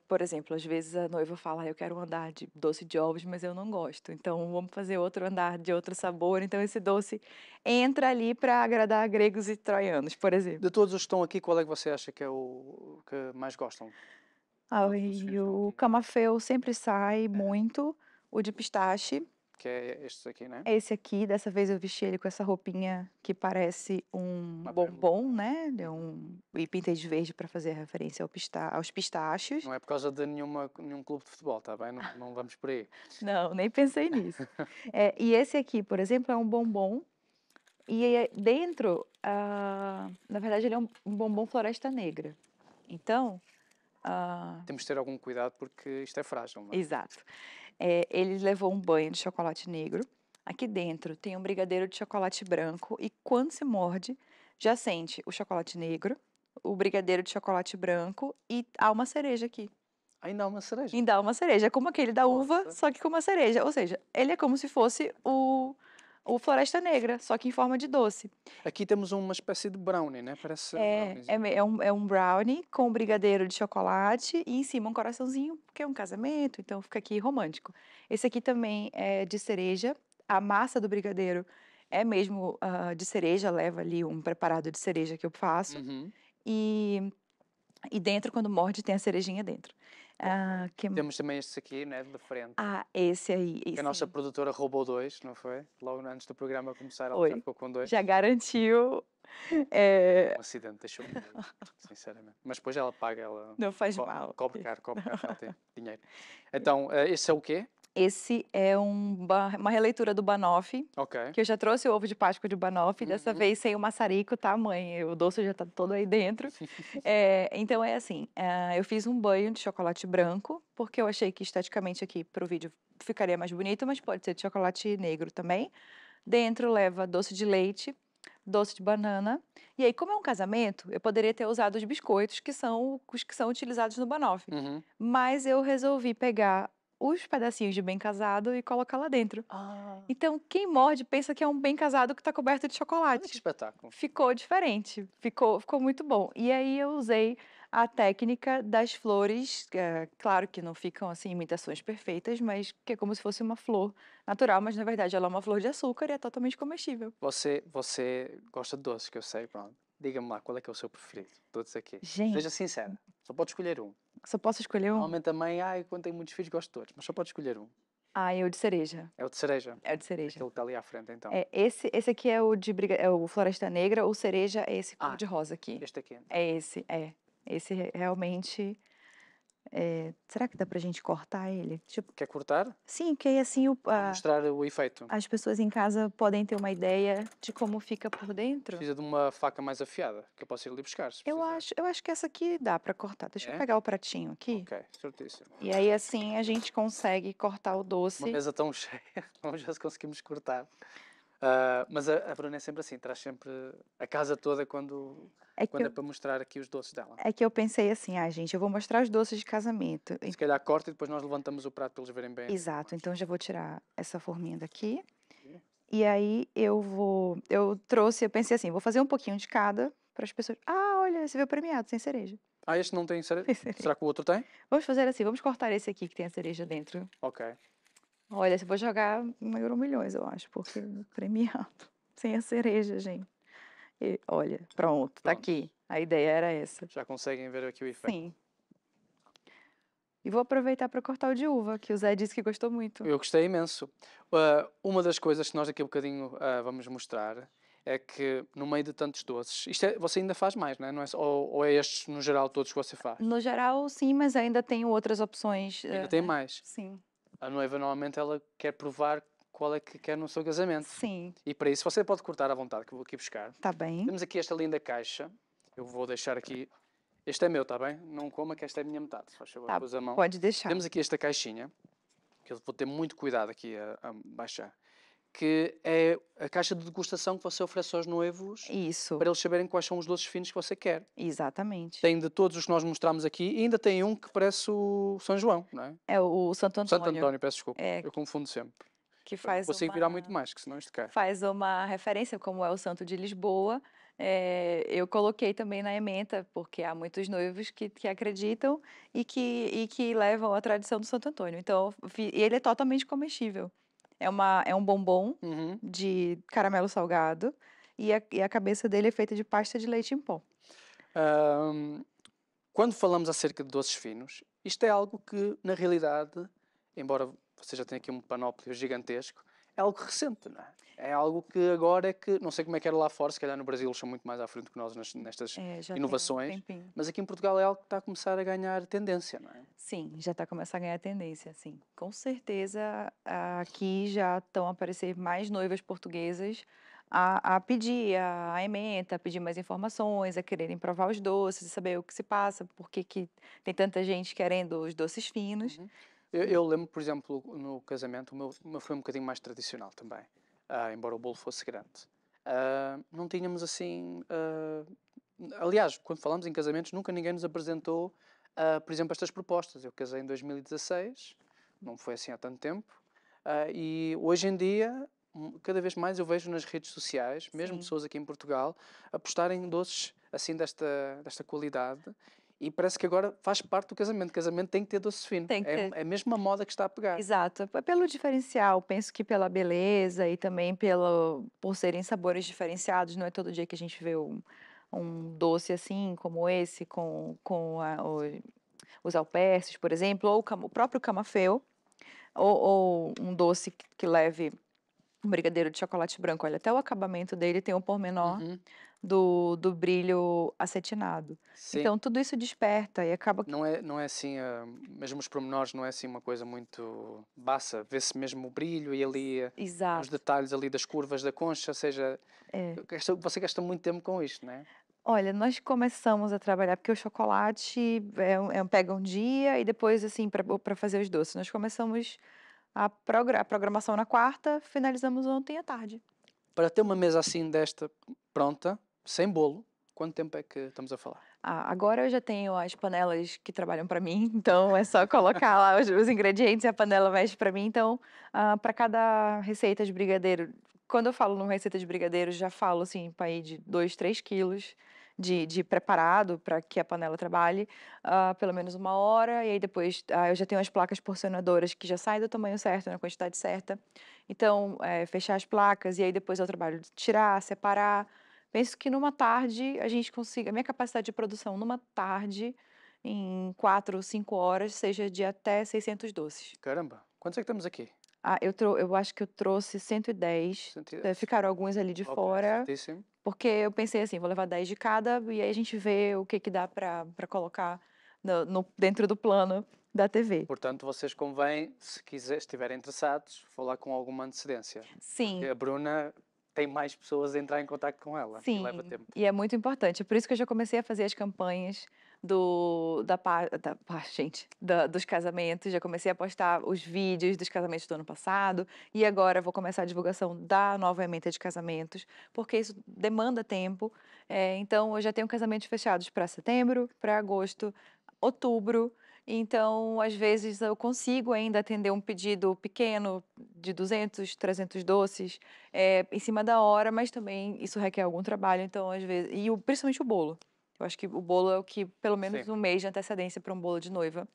por exemplo, às vezes a noiva fala, ah, eu quero um andar de doce de ovos, mas eu não gosto, então vamos fazer outro andar de outro sabor, então esse doce entra ali para agradar gregos e troianos, por exemplo. De todos os que estão aqui, qual é que você acha que é o que mais gostam? Ah, o camafeu sempre sai é. muito, o de pistache, que é estes aqui, né? É esse aqui, dessa vez eu vesti ele com essa roupinha que parece um bombom, né? É um... E pintei de verde para fazer referência ao pista... aos pistachos. Não é por causa de nenhuma, nenhum clube de futebol, tá bem? Não, não vamos por aí. não, nem pensei nisso. é, e esse aqui, por exemplo, é um bombom. E dentro, uh... na verdade, ele é um bombom floresta negra. Então, Uh... Temos de ter algum cuidado porque isto é frágil, não é? Exato é, ele levou um banho de chocolate negro. Aqui dentro tem um brigadeiro de chocolate branco e quando se morde, já sente o chocolate negro, o brigadeiro de chocolate branco e há uma cereja aqui. Ainda há uma cereja? Ainda há uma cereja, é como aquele da uva, só que com uma cereja. Ou seja, ele é como se fosse o o Floresta Negra, só que em forma de doce. Aqui temos uma espécie de brownie, né? Parece é, um é, é, um, é um brownie com um brigadeiro de chocolate e em cima um coraçãozinho, porque é um casamento, então fica aqui romântico. Esse aqui também é de cereja. A massa do brigadeiro é mesmo uh, de cereja, leva ali um preparado de cereja que eu faço. Uhum. E, e dentro, quando morde, tem a cerejinha dentro. Ah, que... Temos também estes aqui, né, de frente. Ah, esse aí. Esse que a nossa aí. produtora roubou dois, não foi? Logo antes do programa começar, ela Oi. já ficou com dois. Já garantiu. É... Um acidente, deixou-me, sinceramente. Mas depois ela paga, ela. Não faz co mal. Cobre caro, cobre caro, ela tem dinheiro. Então, eh, esse é o quê? Esse é um, uma releitura do Banoff, okay. que eu já trouxe o ovo de Páscoa de Banoff, uhum. dessa vez sem o maçarico, tá, mãe? O doce já está todo aí dentro. é, então é assim, é, eu fiz um banho de chocolate branco, porque eu achei que esteticamente aqui para o vídeo ficaria mais bonito, mas pode ser de chocolate negro também. Dentro leva doce de leite, doce de banana. E aí, como é um casamento, eu poderia ter usado os biscoitos que são os que são utilizados no banoffee. Uhum. Mas eu resolvi pegar os pedacinhos de bem casado e coloca lá dentro. Ah. Então, quem morde pensa que é um bem casado que está coberto de chocolate. que espetáculo. Ficou diferente, ficou, ficou muito bom. E aí eu usei a técnica das flores, é, claro que não ficam assim imitações perfeitas, mas que é como se fosse uma flor natural, mas na verdade ela é uma flor de açúcar e é totalmente comestível. Você, você gosta de doces, que eu sei, pronto. Diga-me lá, qual é que é o seu preferido? Todos aqui. Gente. Seja sincera, só pode escolher um. Só posso escolher um? Normalmente a mãe, ai, quando tem muitos filhos, gosto de todos, mas só pode escolher um. Ah, é o de cereja. É o de cereja. É o de cereja. Aquele que está ali à frente, então. É, esse, esse aqui é o de briga, é o Floresta Negra, o cereja é esse cor ah, de rosa aqui. Este aqui. É esse, é. Esse realmente é, será que dá pra gente cortar ele? Tipo, Quer cortar? Sim, porque aí assim o, a, Mostrar o efeito. as pessoas em casa podem ter uma ideia de como fica por dentro. Precisa de uma faca mais afiada, que eu posso ir ali buscar. Eu acho, eu acho que essa aqui dá pra cortar. Deixa É? eu pegar o pratinho aqui. Ok, certíssimo. E aí assim a gente consegue cortar o doce. Uma mesa tão cheia, nós já conseguimos cortar. Uh, mas a, a, Bruna é sempre assim, traz sempre a casa toda quando é, quando é eu, é para mostrar aqui os doces dela. É que eu pensei assim, ah, gente, eu vou mostrar os doces de casamento. Se calhar corta e depois nós levantamos o prato para eles verem bem. Exato, então já vou tirar essa forminha daqui. E aí eu vou, eu trouxe, eu pensei assim, vou fazer um pouquinho de cada para as pessoas. Ah, olha, esse veio premiado sem cereja. Ah, este não tem cereja? Será que o outro tem? Vamos fazer assim, vamos cortar esse aqui que tem a cereja dentro. Ok. Olha, eu vou jogar um euro milhões, eu acho, porque premiado. Sem a cereja, gente. E, olha, pronto, tá pronto, tá aqui. A ideia era essa. Já conseguem ver aqui o efeito. Sim. E vou aproveitar para cortar o de uva, que o Zé disse que gostou muito. Eu gostei imenso. Uh, uma das coisas que nós daqui a um bocadinho uh, vamos mostrar é que no meio de tantos doces, isto é, você ainda faz mais, né? não é? Não é ou, ou, é estes no geral todos que você faz? No geral, sim, mas ainda tenho outras opções. Ainda uh, tem mais? Sim a noiva normalmente ela quer provar qual é que quer no seu casamento. Sim. E para isso você pode cortar à vontade, que eu vou aqui buscar. Está bem. Temos aqui esta linda caixa. Eu vou deixar aqui. Este é meu, está bem? Não coma que esta é a minha metade. Faz favor, tá, pôs a mão. Pode deixar. Temos aqui esta caixinha, que eu vou ter muito cuidado aqui a, a baixar que é a caixa de degustação que você oferece aos noivos Isso. para eles saberem quais são os doces finos que você quer. Exatamente. Tem de todos os que nós mostramos aqui e ainda tem um que parece o São João, não é? É o Santo Antônio. Santo Antônio, peço desculpa. É... Eu confundo sempre. Que faz Eu consigo uma... virar muito mais, que senão isto cai. Faz uma referência, como é o Santo de Lisboa. É, eu coloquei também na ementa, porque há muitos noivos que, que acreditam e que, e que levam a tradição do Santo Antônio. Então, e ele é totalmente comestível é, uma, é um bombom uhum. de caramelo salgado e a, e a, cabeça dele é feita de pasta de leite em pó. Um, quando falamos acerca de doces finos, isto é algo que, na realidade, embora você já tenha aqui um panóplio gigantesco, é algo recente, não é? É algo que agora é que, não sei como é que era lá fora, se calhar no Brasil eles são muito mais à frente que nós nestas é, inovações, tem mas aqui em Portugal é algo que está a começar a ganhar tendência, não é? Sim, já está a começar a ganhar tendência, sim. Com certeza aqui já estão a aparecer mais noivas portuguesas a, a pedir a, a ementa, a pedir mais informações, a quererem provar os doces, saber o que se passa, por que tem tanta gente querendo os doces finos. Uhum. Eu, eu lembro, por exemplo, no casamento, o meu, o meu, foi um bocadinho mais tradicional também, uh, embora o bolo fosse grande. Uh, não tínhamos assim. Uh, aliás, quando falamos em casamentos, nunca ninguém nos apresentou, por exemplo, estas propostas. Eu casei em 2016, não foi assim há tanto tempo, e hoje em dia hum, cada vez mais eu vejo nas redes sociais, mesmo Sim. pessoas aqui em Portugal, apostarem doces assim desta, desta qualidade e parece que agora faz parte do casamento. O casamento tem que ter doce fino. Tem que é, é mesmo a moda que está a pegar. Exato. Pelo diferencial, penso que pela beleza e também pelo, por serem sabores diferenciados. Não é todo dia que a gente vê um, um doce assim, como esse, com, com a, o, os alperces, por exemplo, ou o, o próprio camafeu, ou, ou um doce que, que leve um brigadeiro de chocolate branco. Olha, até o acabamento dele tem um pormenor uhum do, do brilho acetinado. Sim. Então tudo isso desperta e acaba... Que... Não é, não é assim, eh, mesmo os promenores, não é assim uma coisa muito baça, vê-se mesmo o brilho e ali eh, Exato. os detalhes ali das curvas da concha, ou seja, é. você gasta muito tempo com isto, não é? Olha, nós começamos a trabalhar porque o chocolate é, um, é pega um dia e depois assim para fazer os doces. Nós começamos a, a programação na quarta, finalizamos ontem à tarde. Para ter uma mesa assim desta pronta, sem bolo, quanto tempo é que estamos a falar? Ah, agora eu já tenho as panelas que trabalham para mim, então é só colocar lá os, os, ingredientes e a panela mexe para mim. Então, ah, para cada receita de brigadeiro, quando eu falo numa receita de brigadeiro, já falo assim, para ir de 2, 3 quilos. De, de, preparado para que a panela trabalhe uh, pelo menos uma hora. E aí depois uh, eu já tenho as placas porcionadoras que já saem do tamanho certo, na quantidade certa. Então, é, fechar as placas e aí depois eu trabalho de tirar, separar. Penso que numa tarde a gente consiga, a minha capacidade de produção numa tarde, em quatro ou cinco horas, seja de até 600 doces. Caramba, quantos é que estamos aqui? Ah, eu, trou eu acho que eu trouxe 110, 110. Eh, ficaram alguns ali de okay, fora. Certíssimo. Porque eu pensei assim, vou levar 10 de cada e aí a gente vê o que, que dá para colocar no, no, dentro do plano da TV. Portanto, vocês convém, se quiser, estiverem interessados, falar com alguma antecedência. Sim. Porque a Bruna tem mais pessoas a entrar em contato com ela. Sim, e leva tempo. e é muito importante. É por isso que eu já comecei a fazer as campanhas do da da, gente, da, dos casamentos. Já comecei a postar os vídeos dos casamentos do ano passado e agora vou começar a divulgação da nova emenda de casamentos, porque isso demanda tempo. É, então, eu já tenho casamentos fechados para setembro, para agosto, outubro então, às vezes eu consigo ainda atender um pedido pequeno de 200, 300 doces é, em cima da hora, mas também isso requer algum trabalho. Então, às vezes e o, principalmente o bolo. Eu acho que o bolo é o que pelo menos Sim. um mês de antecedência para um bolo de noiva,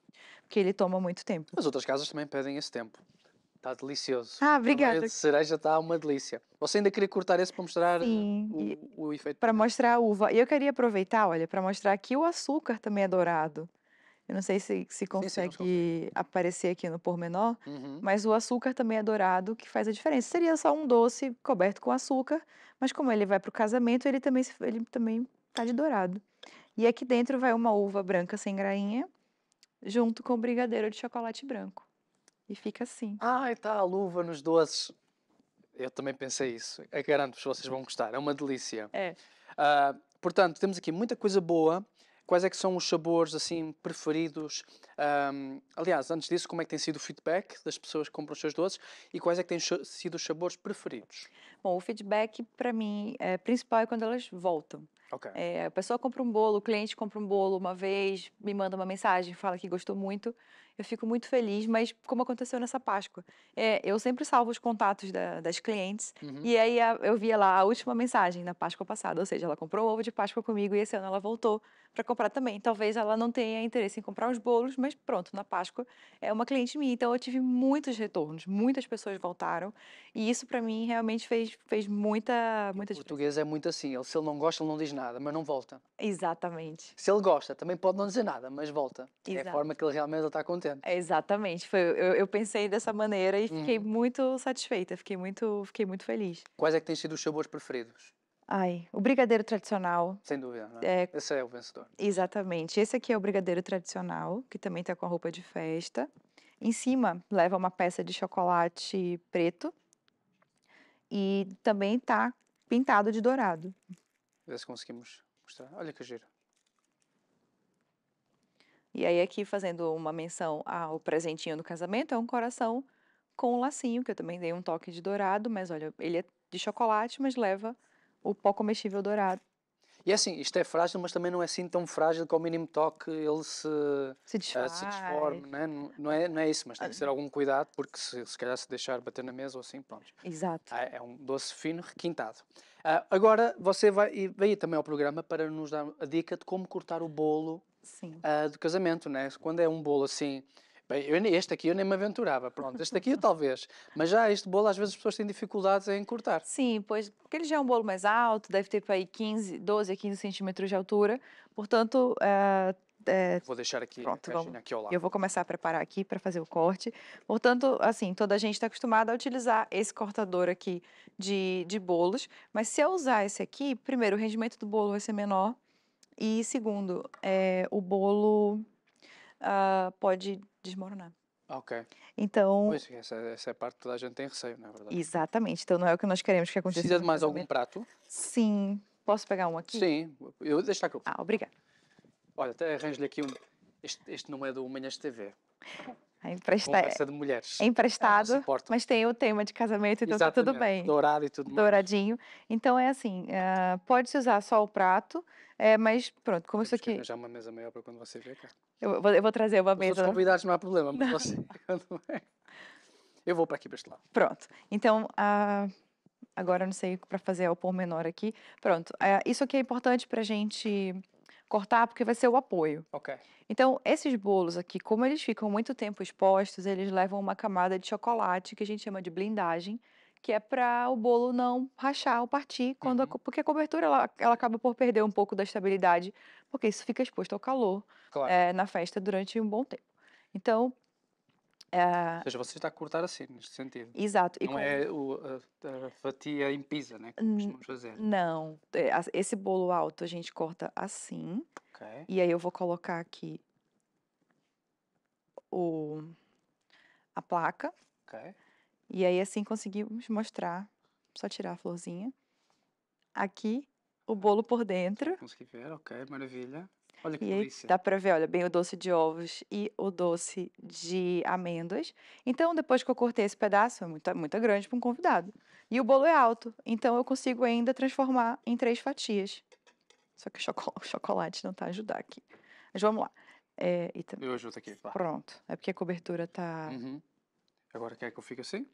porque ele toma muito tempo. As outras casas também pedem esse tempo. Está delicioso. Ah, obrigada. A cereja está uma delícia. Você ainda queria cortar esse para mostrar Sim, o, o efeito? Para mostrar a uva. E eu queria aproveitar, olha, para mostrar que o açúcar também é dourado. Eu não sei se, se consegue sim, sim, aparecer aqui no pormenor, uhum. mas o açúcar também é dourado, que faz a diferença. Seria só um doce coberto com açúcar, mas como ele vai para o casamento, ele também ele também tá de dourado. E aqui dentro vai uma uva branca sem grainha, junto com o brigadeiro de chocolate branco. E fica assim. Ai, tá a luva nos doces. Eu também pensei isso. Eu garanto que vocês vão gostar. É uma delícia. É. Uh, portanto, temos aqui muita coisa boa Quais é que são os sabores assim preferidos? Um, aliás, antes disso, como é que tem sido o feedback das pessoas que compram os seus doces e quais é que têm sido os sabores preferidos? Bom, o feedback para mim é principal é quando elas voltam. Okay. É, a pessoa compra um bolo, o cliente compra um bolo uma vez, me manda uma mensagem, fala que gostou muito eu fico muito feliz, mas como aconteceu nessa Páscoa, é, eu sempre salvo os contatos da, das clientes uhum. e aí a, eu via lá a última mensagem na Páscoa passada, ou seja, ela comprou ovo de Páscoa comigo e esse ano ela voltou para comprar também. Talvez ela não tenha interesse em comprar os bolos, mas pronto, na Páscoa é uma cliente minha. Então eu tive muitos retornos, muitas pessoas voltaram e isso para mim realmente fez, fez muita, muita o português é muito assim, ele, se ele não gosta, ele não diz nada, mas não volta. Exatamente. Se ele gosta, também pode não dizer nada, mas volta. Exato. É a forma que ele realmente está contente. É, exatamente. Foi, eu, eu, pensei dessa maneira e fiquei uhum. muito satisfeita, fiquei muito, fiquei muito feliz. Quais é que têm sido os bons preferidos? Ai, o brigadeiro tradicional. Sem dúvida, né? É, esse é o vencedor. Exatamente. Esse aqui é o brigadeiro tradicional, que também está com a roupa de festa. Em cima leva uma peça de chocolate preto e também está pintado de dourado. Vê se conseguimos mostrar. Olha que giro. E aí, aqui fazendo uma menção ao presentinho do casamento, é um coração com um lacinho, que eu também dei um toque de dourado, mas olha, ele é de chocolate, mas leva o pó comestível dourado. E é assim, isto é frágil, mas também não é assim tão frágil que ao mínimo toque ele se, se, eh, desfaz. se desforme, né? não, é, não é isso, mas tem que ah. ser algum cuidado, porque se, se calhar se deixar bater na mesa ou assim, pronto. Exato. Ah, é, um doce fino, requintado. Ah, agora, você vai, veio também ao programa para nos dar a dica de como cortar o bolo uh, do casamento, né? Quando é um bolo assim. Bem, eu, este aqui eu nem me aventurava, pronto. Este aqui eu talvez. Mas já este bolo, às vezes, as pessoas têm dificuldades em cortar. Sim, pois, porque ele já é um bolo mais alto, deve ter para aí 15, 12 a 15 centímetros de altura. Portanto, uh, é, vou deixar aqui, pronto, vamos, aqui ao lado. Eu vou começar a preparar aqui para fazer o corte. Portanto, assim, toda a gente está acostumada a utilizar esse cortador aqui de, de bolos, mas se eu usar esse aqui, primeiro, o rendimento do bolo vai ser menor e segundo, é, o bolo ah, pode desmoronar. Ok. Então, Pois, essa, essa é a parte que a gente tem receio, não é verdade? exatamente. Então não é o que nós queremos que aconteça. Precisa de mais é algum prato? Sim. Posso pegar um aqui? Sim, eu deixo estar que eu. Ah, obrigada. Olha, até arranjo-lhe aqui um. Este, este não é do Manhãs TV. É emprestado. É de mulheres. É emprestado, mas tem o tema de casamento, então Exatamente. tá tudo bem. Dourado e tudo mais. Douradinho. Então é assim, uh, pode-se usar só o prato, é, mas pronto, como isso aqui... já uma mesa maior para quando você vier cá. Eu vou, eu vou trazer uma mesa. Os convidados não há problema, mas não. você... eu vou para aqui, para este lado. Pronto. Então, uh, agora não sei para fazer o é o pormenor aqui. Pronto, uh, isso aqui é importante para a gente cortar porque vai ser o apoio. Ok. Então, esses bolos aqui, como eles ficam muito tempo expostos, eles levam uma camada de chocolate que a gente chama de blindagem, que é para o bolo não rachar ou partir, quando uhum. a, porque a cobertura ela, ela acaba por perder um pouco da estabilidade, porque isso fica exposto ao calor claro. é, na festa durante um bom tempo. Então, Uh, Ou seja, você está a cortar assim, neste sentido. Exato. não é o, a, a, fatia em pizza, né? Que costumamos fazer. Não. É, esse bolo alto a gente corta assim. Okay. E aí eu vou colocar aqui o, a placa. Okay. E aí assim conseguimos mostrar. Só tirar a florzinha. Aqui, o bolo por dentro. Consegui ver, ok, maravilha. Olha que e delícia. dá para ver, olha, bem o doce de ovos e o doce de amêndoas. Então, depois que eu cortei esse pedaço, é muito, muito grande para um convidado. E o bolo é alto, então eu consigo ainda transformar em três fatias. Só que o chocolate não tá ajudando aqui. Mas vamos lá. É, eu ajudo aqui. Tá. Pronto. É porque a cobertura tá. Uhum. Agora quer que eu fique assim?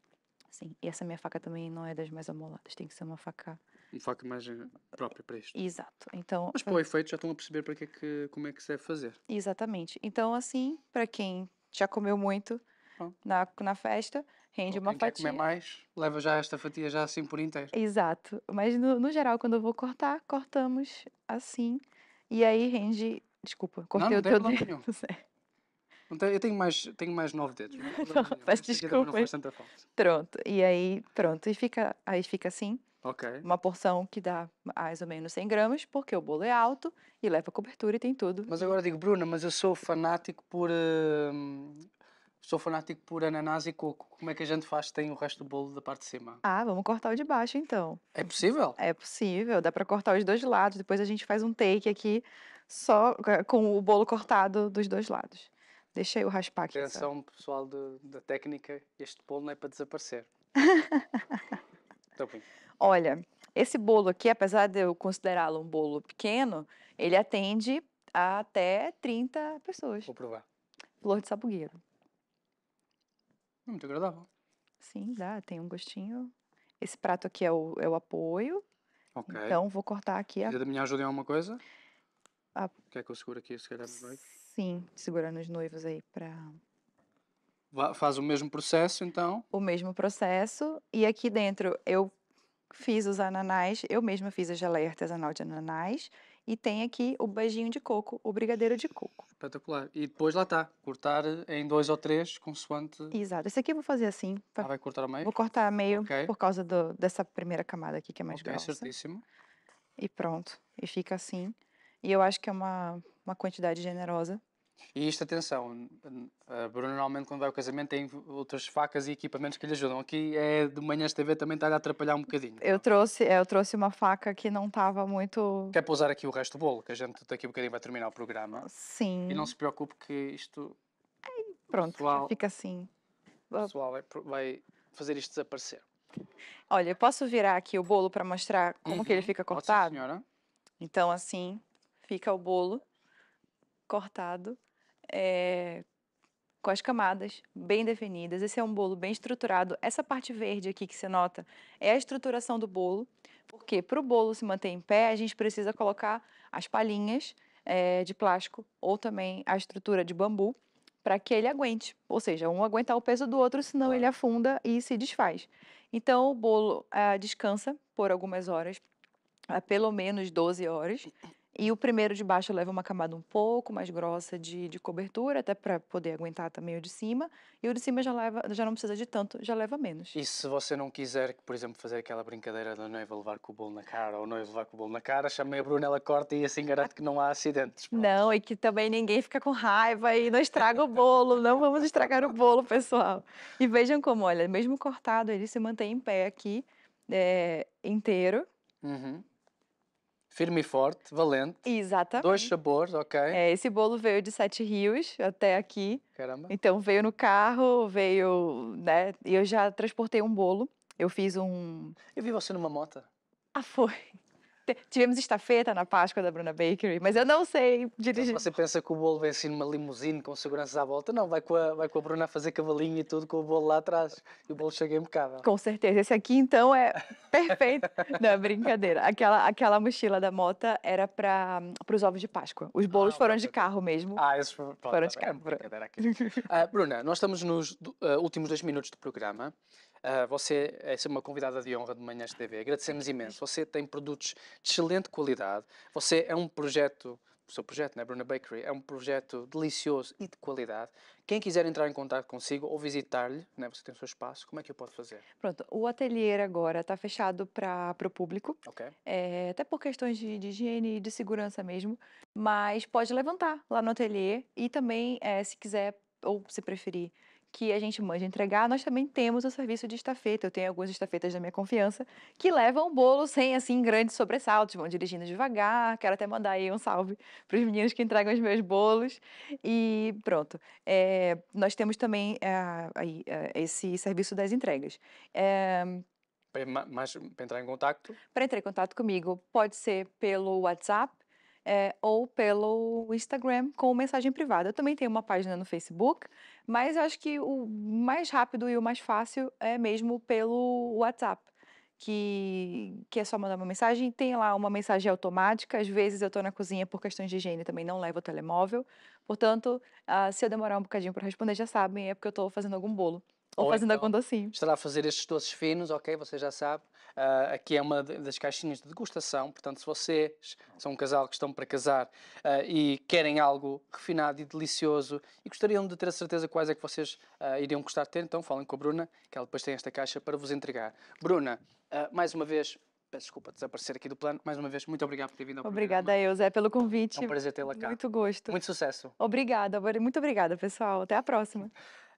Sim. E essa minha faca também não é das mais amoladas. Tem que ser uma faca um foco imagem próprio para isto. Exato. Então, Mas para o ah, efeito já estão a perceber para que, é que como é que se deve fazer. Exatamente. Então, assim, para quem já comeu muito na, na festa, rende Ou uma quem fatia. Quer comer mais, leva já esta fatia já assim por inteiro. Exato. Mas no, no geral, quando eu vou cortar, cortamos assim. E aí rende. Desculpa, cortei não, não o teu dedo. Não eu tenho mais, tenho mais nove dedos. Não, peço desculpa. Pronto. E aí, pronto. E fica, aí fica assim. Okay. Uma porção que dá mais ou menos 100 gramas, porque o bolo é alto e leva cobertura e tem tudo. Mas agora digo, Bruna, mas eu sou fanático por. Uh, sou fanático por ananás e coco. Como é que a gente faz tem o resto do bolo da parte de cima? Ah, vamos cortar o de baixo então. É possível? É possível, dá para cortar os dois lados. Depois a gente faz um take aqui só eh, com o bolo cortado dos dois lados. Deixa eu raspar aqui. Atenção, pessoal do, da técnica, este bolo não é para desaparecer. Tá bom. Olha, esse bolo aqui, apesar de eu considerá-lo um bolo pequeno, ele atende a até 30 pessoas. Vou provar. Flor de sabugueiro. Muito agradável. Sim, dá, tem um gostinho. Esse prato aqui é o, é o apoio. Ok. Então, vou cortar aqui a... Me da minha ajuda em alguma coisa? A... Quer que eu segure aqui, se calhar? Sim, segurando os noivos aí para Faz o mesmo processo, então? O mesmo processo. E aqui dentro eu fiz os ananás, eu mesma fiz a geleia artesanal de ananás. E tem aqui o beijinho de coco, o brigadeiro de coco. Espetacular. E depois lá está, cortar em dois ou três, consoante... Exato. Esse aqui eu vou fazer assim. Pra... Ah, vai cortar a meio? Vou cortar a meio okay. por causa do, dessa primeira camada aqui, que é mais okay, grossa. certíssimo. E pronto. E fica assim. E eu acho que é uma, uma quantidade generosa e isto, atenção, a Bruna normalmente quando vai ao casamento tem outras facas e equipamentos que lhe ajudam. Aqui é de manhã esta TV também está a atrapalhar um bocadinho. Eu trouxe, é, eu trouxe uma faca que não estava muito... Quer é pousar aqui o resto do bolo, que a gente daqui a um bocadinho vai terminar o programa. Sim. E não se preocupe que isto... Ai, pronto, pessoal, fica assim. O pessoal vai, vai fazer isto desaparecer. Olha, eu posso virar aqui o bolo para mostrar como uhum. que ele uhum, fica cortado? Pode ser, senhora. Então assim, fica o bolo cortado é, com as camadas bem definidas. Esse é um bolo bem estruturado. Essa parte verde aqui que você nota é a estruturação do bolo, porque para o bolo se manter em pé, a gente precisa colocar as palhinhas é, de plástico ou também a estrutura de bambu para que ele aguente. Ou seja, um aguentar o peso do outro, senão ele afunda e se desfaz. Então o bolo ah, descansa por algumas horas, ah, pelo menos 12 horas. E o primeiro de baixo leva uma camada um pouco mais grossa de, de cobertura, até para poder aguentar também o de cima. E o de cima já, leva, já não precisa de tanto, já leva menos. E se você não quiser, por exemplo, fazer aquela brincadeira da noiva levar com o bolo na cara ou noiva levar com o bolo na cara, chamei a Bruna, ela corta e assim garante que não há acidentes. Pronto. Não, e que também ninguém fica com raiva e não estraga o bolo. não vamos estragar o bolo, pessoal. E vejam como, olha, mesmo cortado, ele se mantém em pé aqui, é, inteiro. Uhum. Firme e forte, valente. Exata. Dois sabores, ok. É, esse bolo veio de Sete Rios até aqui. Caramba. Então veio no carro, veio, né? E eu já transportei um bolo. Eu fiz um. Eu vi você numa moto. Ah, foi. Tivemos estafeta na Páscoa da Bruna Bakery, mas eu não sei dirigir. Então, você pensa que o bolo vem assim numa limusine com seguranças à volta? Não, vai com a, vai com a Bruna fazer cavalinho e tudo com o bolo lá atrás. E o bolo chega impecável. Com certeza. Esse aqui, então, é perfeito. não, brincadeira. Aquela, aquela mochila da Mota era para os ovos de Páscoa. Os bolos ah, foram de carro mesmo. Ah, esses foram, foram tá de carro. Ah, Bruna, nós estamos nos uh, últimos dois minutos do programa. Uh, você é uma convidada de honra de Manhãs TV. Agradecemos imenso. Você tem produtos de excelente qualidade. Você é um projeto o seu projeto, né? Bruna Bakery, é um projeto delicioso e de qualidade. Quem quiser entrar em contato consigo ou visitar-lhe, né? você tem o seu espaço, como é que eu posso fazer? Pronto, o ateliê agora está fechado para o público, Ok. é, até por questões de, de, higiene e de segurança mesmo, mas pode levantar lá no ateliê e também, é, se quiser ou se preferir, que a gente manda entregar, nós também temos o serviço de estafeta. Eu tenho algumas estafetas da minha confiança que levam bolo sem, assim, grandes sobressaltos, vão dirigindo devagar. Quero até mandar aí um salve para os meninos que entregam os meus bolos. E pronto. É, nós temos também é, aí, é, esse serviço das entregas. É, mas para entrar em contato? Para entrar em contato comigo, pode ser pelo WhatsApp, é, ou pelo Instagram com mensagem privada. Eu também tenho uma página no Facebook, mas acho que o mais rápido e o mais fácil é mesmo pelo WhatsApp. Que, que é só mandar uma mensagem, tem lá uma mensagem automática. Às vezes eu estou na cozinha por questões de higiene, também não levo o telemóvel. Portanto, ah, se eu demorar um bocadinho para responder, já sabem, é porque eu estou fazendo algum bolo. Ou, ou fazendo então, algum Estará a fazer estes doces finos, ok? Você já sabe. Uh, aqui é uma das caixinhas de degustação. Portanto, se vocês são um casal que estão para casar uh, e querem algo refinado e delicioso e gostariam de ter a certeza quais é que vocês uh, iriam gostar de ter, então falem com a Bruna, que ela depois tem esta caixa para vos entregar. Bruna, mais uma vez, peço desculpa desaparecer aqui do plano. Mais uma vez, muito obrigado por ter vindo ao Obrigada programa. eu, Zé, pelo convite. É um prazer tê-la cá. Muito gosto. Muito sucesso. Obrigada, muito obrigada, pessoal. Até a próxima.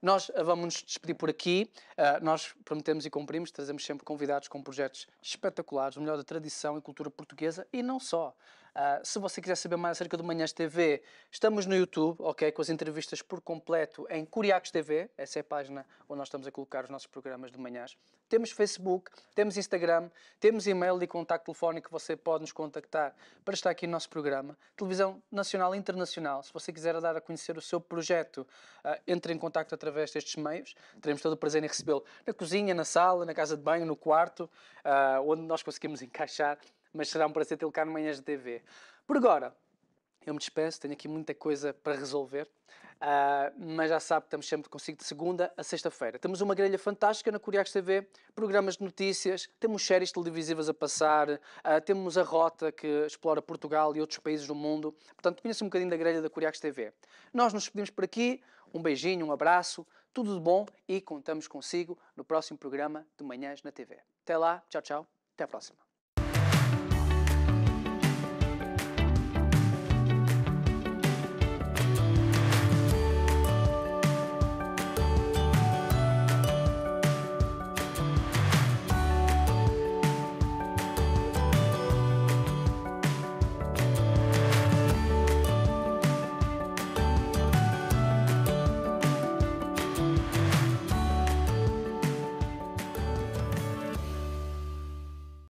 Nós ah, vamos nos despedir por aqui. Uh, nós prometemos e cumprimos, trazemos sempre convidados com projetos espetaculares, o melhor da tradição e cultura portuguesa e não só. Uh, se você quiser saber mais acerca do Manhãs TV, estamos no YouTube, ok? Com as entrevistas por completo em Curiacos TV, essa é a página onde nós estamos a colocar os nossos programas de manhãs. Temos Facebook, temos Instagram, temos e-mail e contacto telefónico que você pode nos contactar para estar aqui no nosso programa. Televisão Nacional e Internacional, se você quiser dar a conhecer o seu projeto, uh, entre em contacto através destes meios. Teremos todo o prazer em recebê-lo na cozinha, na sala, na casa de banho, no quarto, uh, onde nós conseguimos encaixar mas será um prazer tê-lo cá no Manhãs de TV. Por agora, eu me despeço, tenho aqui muita coisa para resolver, uh, mas já sabe, estamos sempre consigo de segunda a sexta-feira. Temos uma grelha fantástica na Curiax TV, programas de notícias, temos séries televisivas a passar, uh, temos a Rota que explora Portugal e outros países do mundo. Portanto, conheça um bocadinho da grelha da Curiax TV. Nós nos despedimos por aqui, um beijinho, um abraço, tudo de bom e contamos consigo no próximo programa de Manhãs na TV. Até lá, tchau, tchau, até a próxima.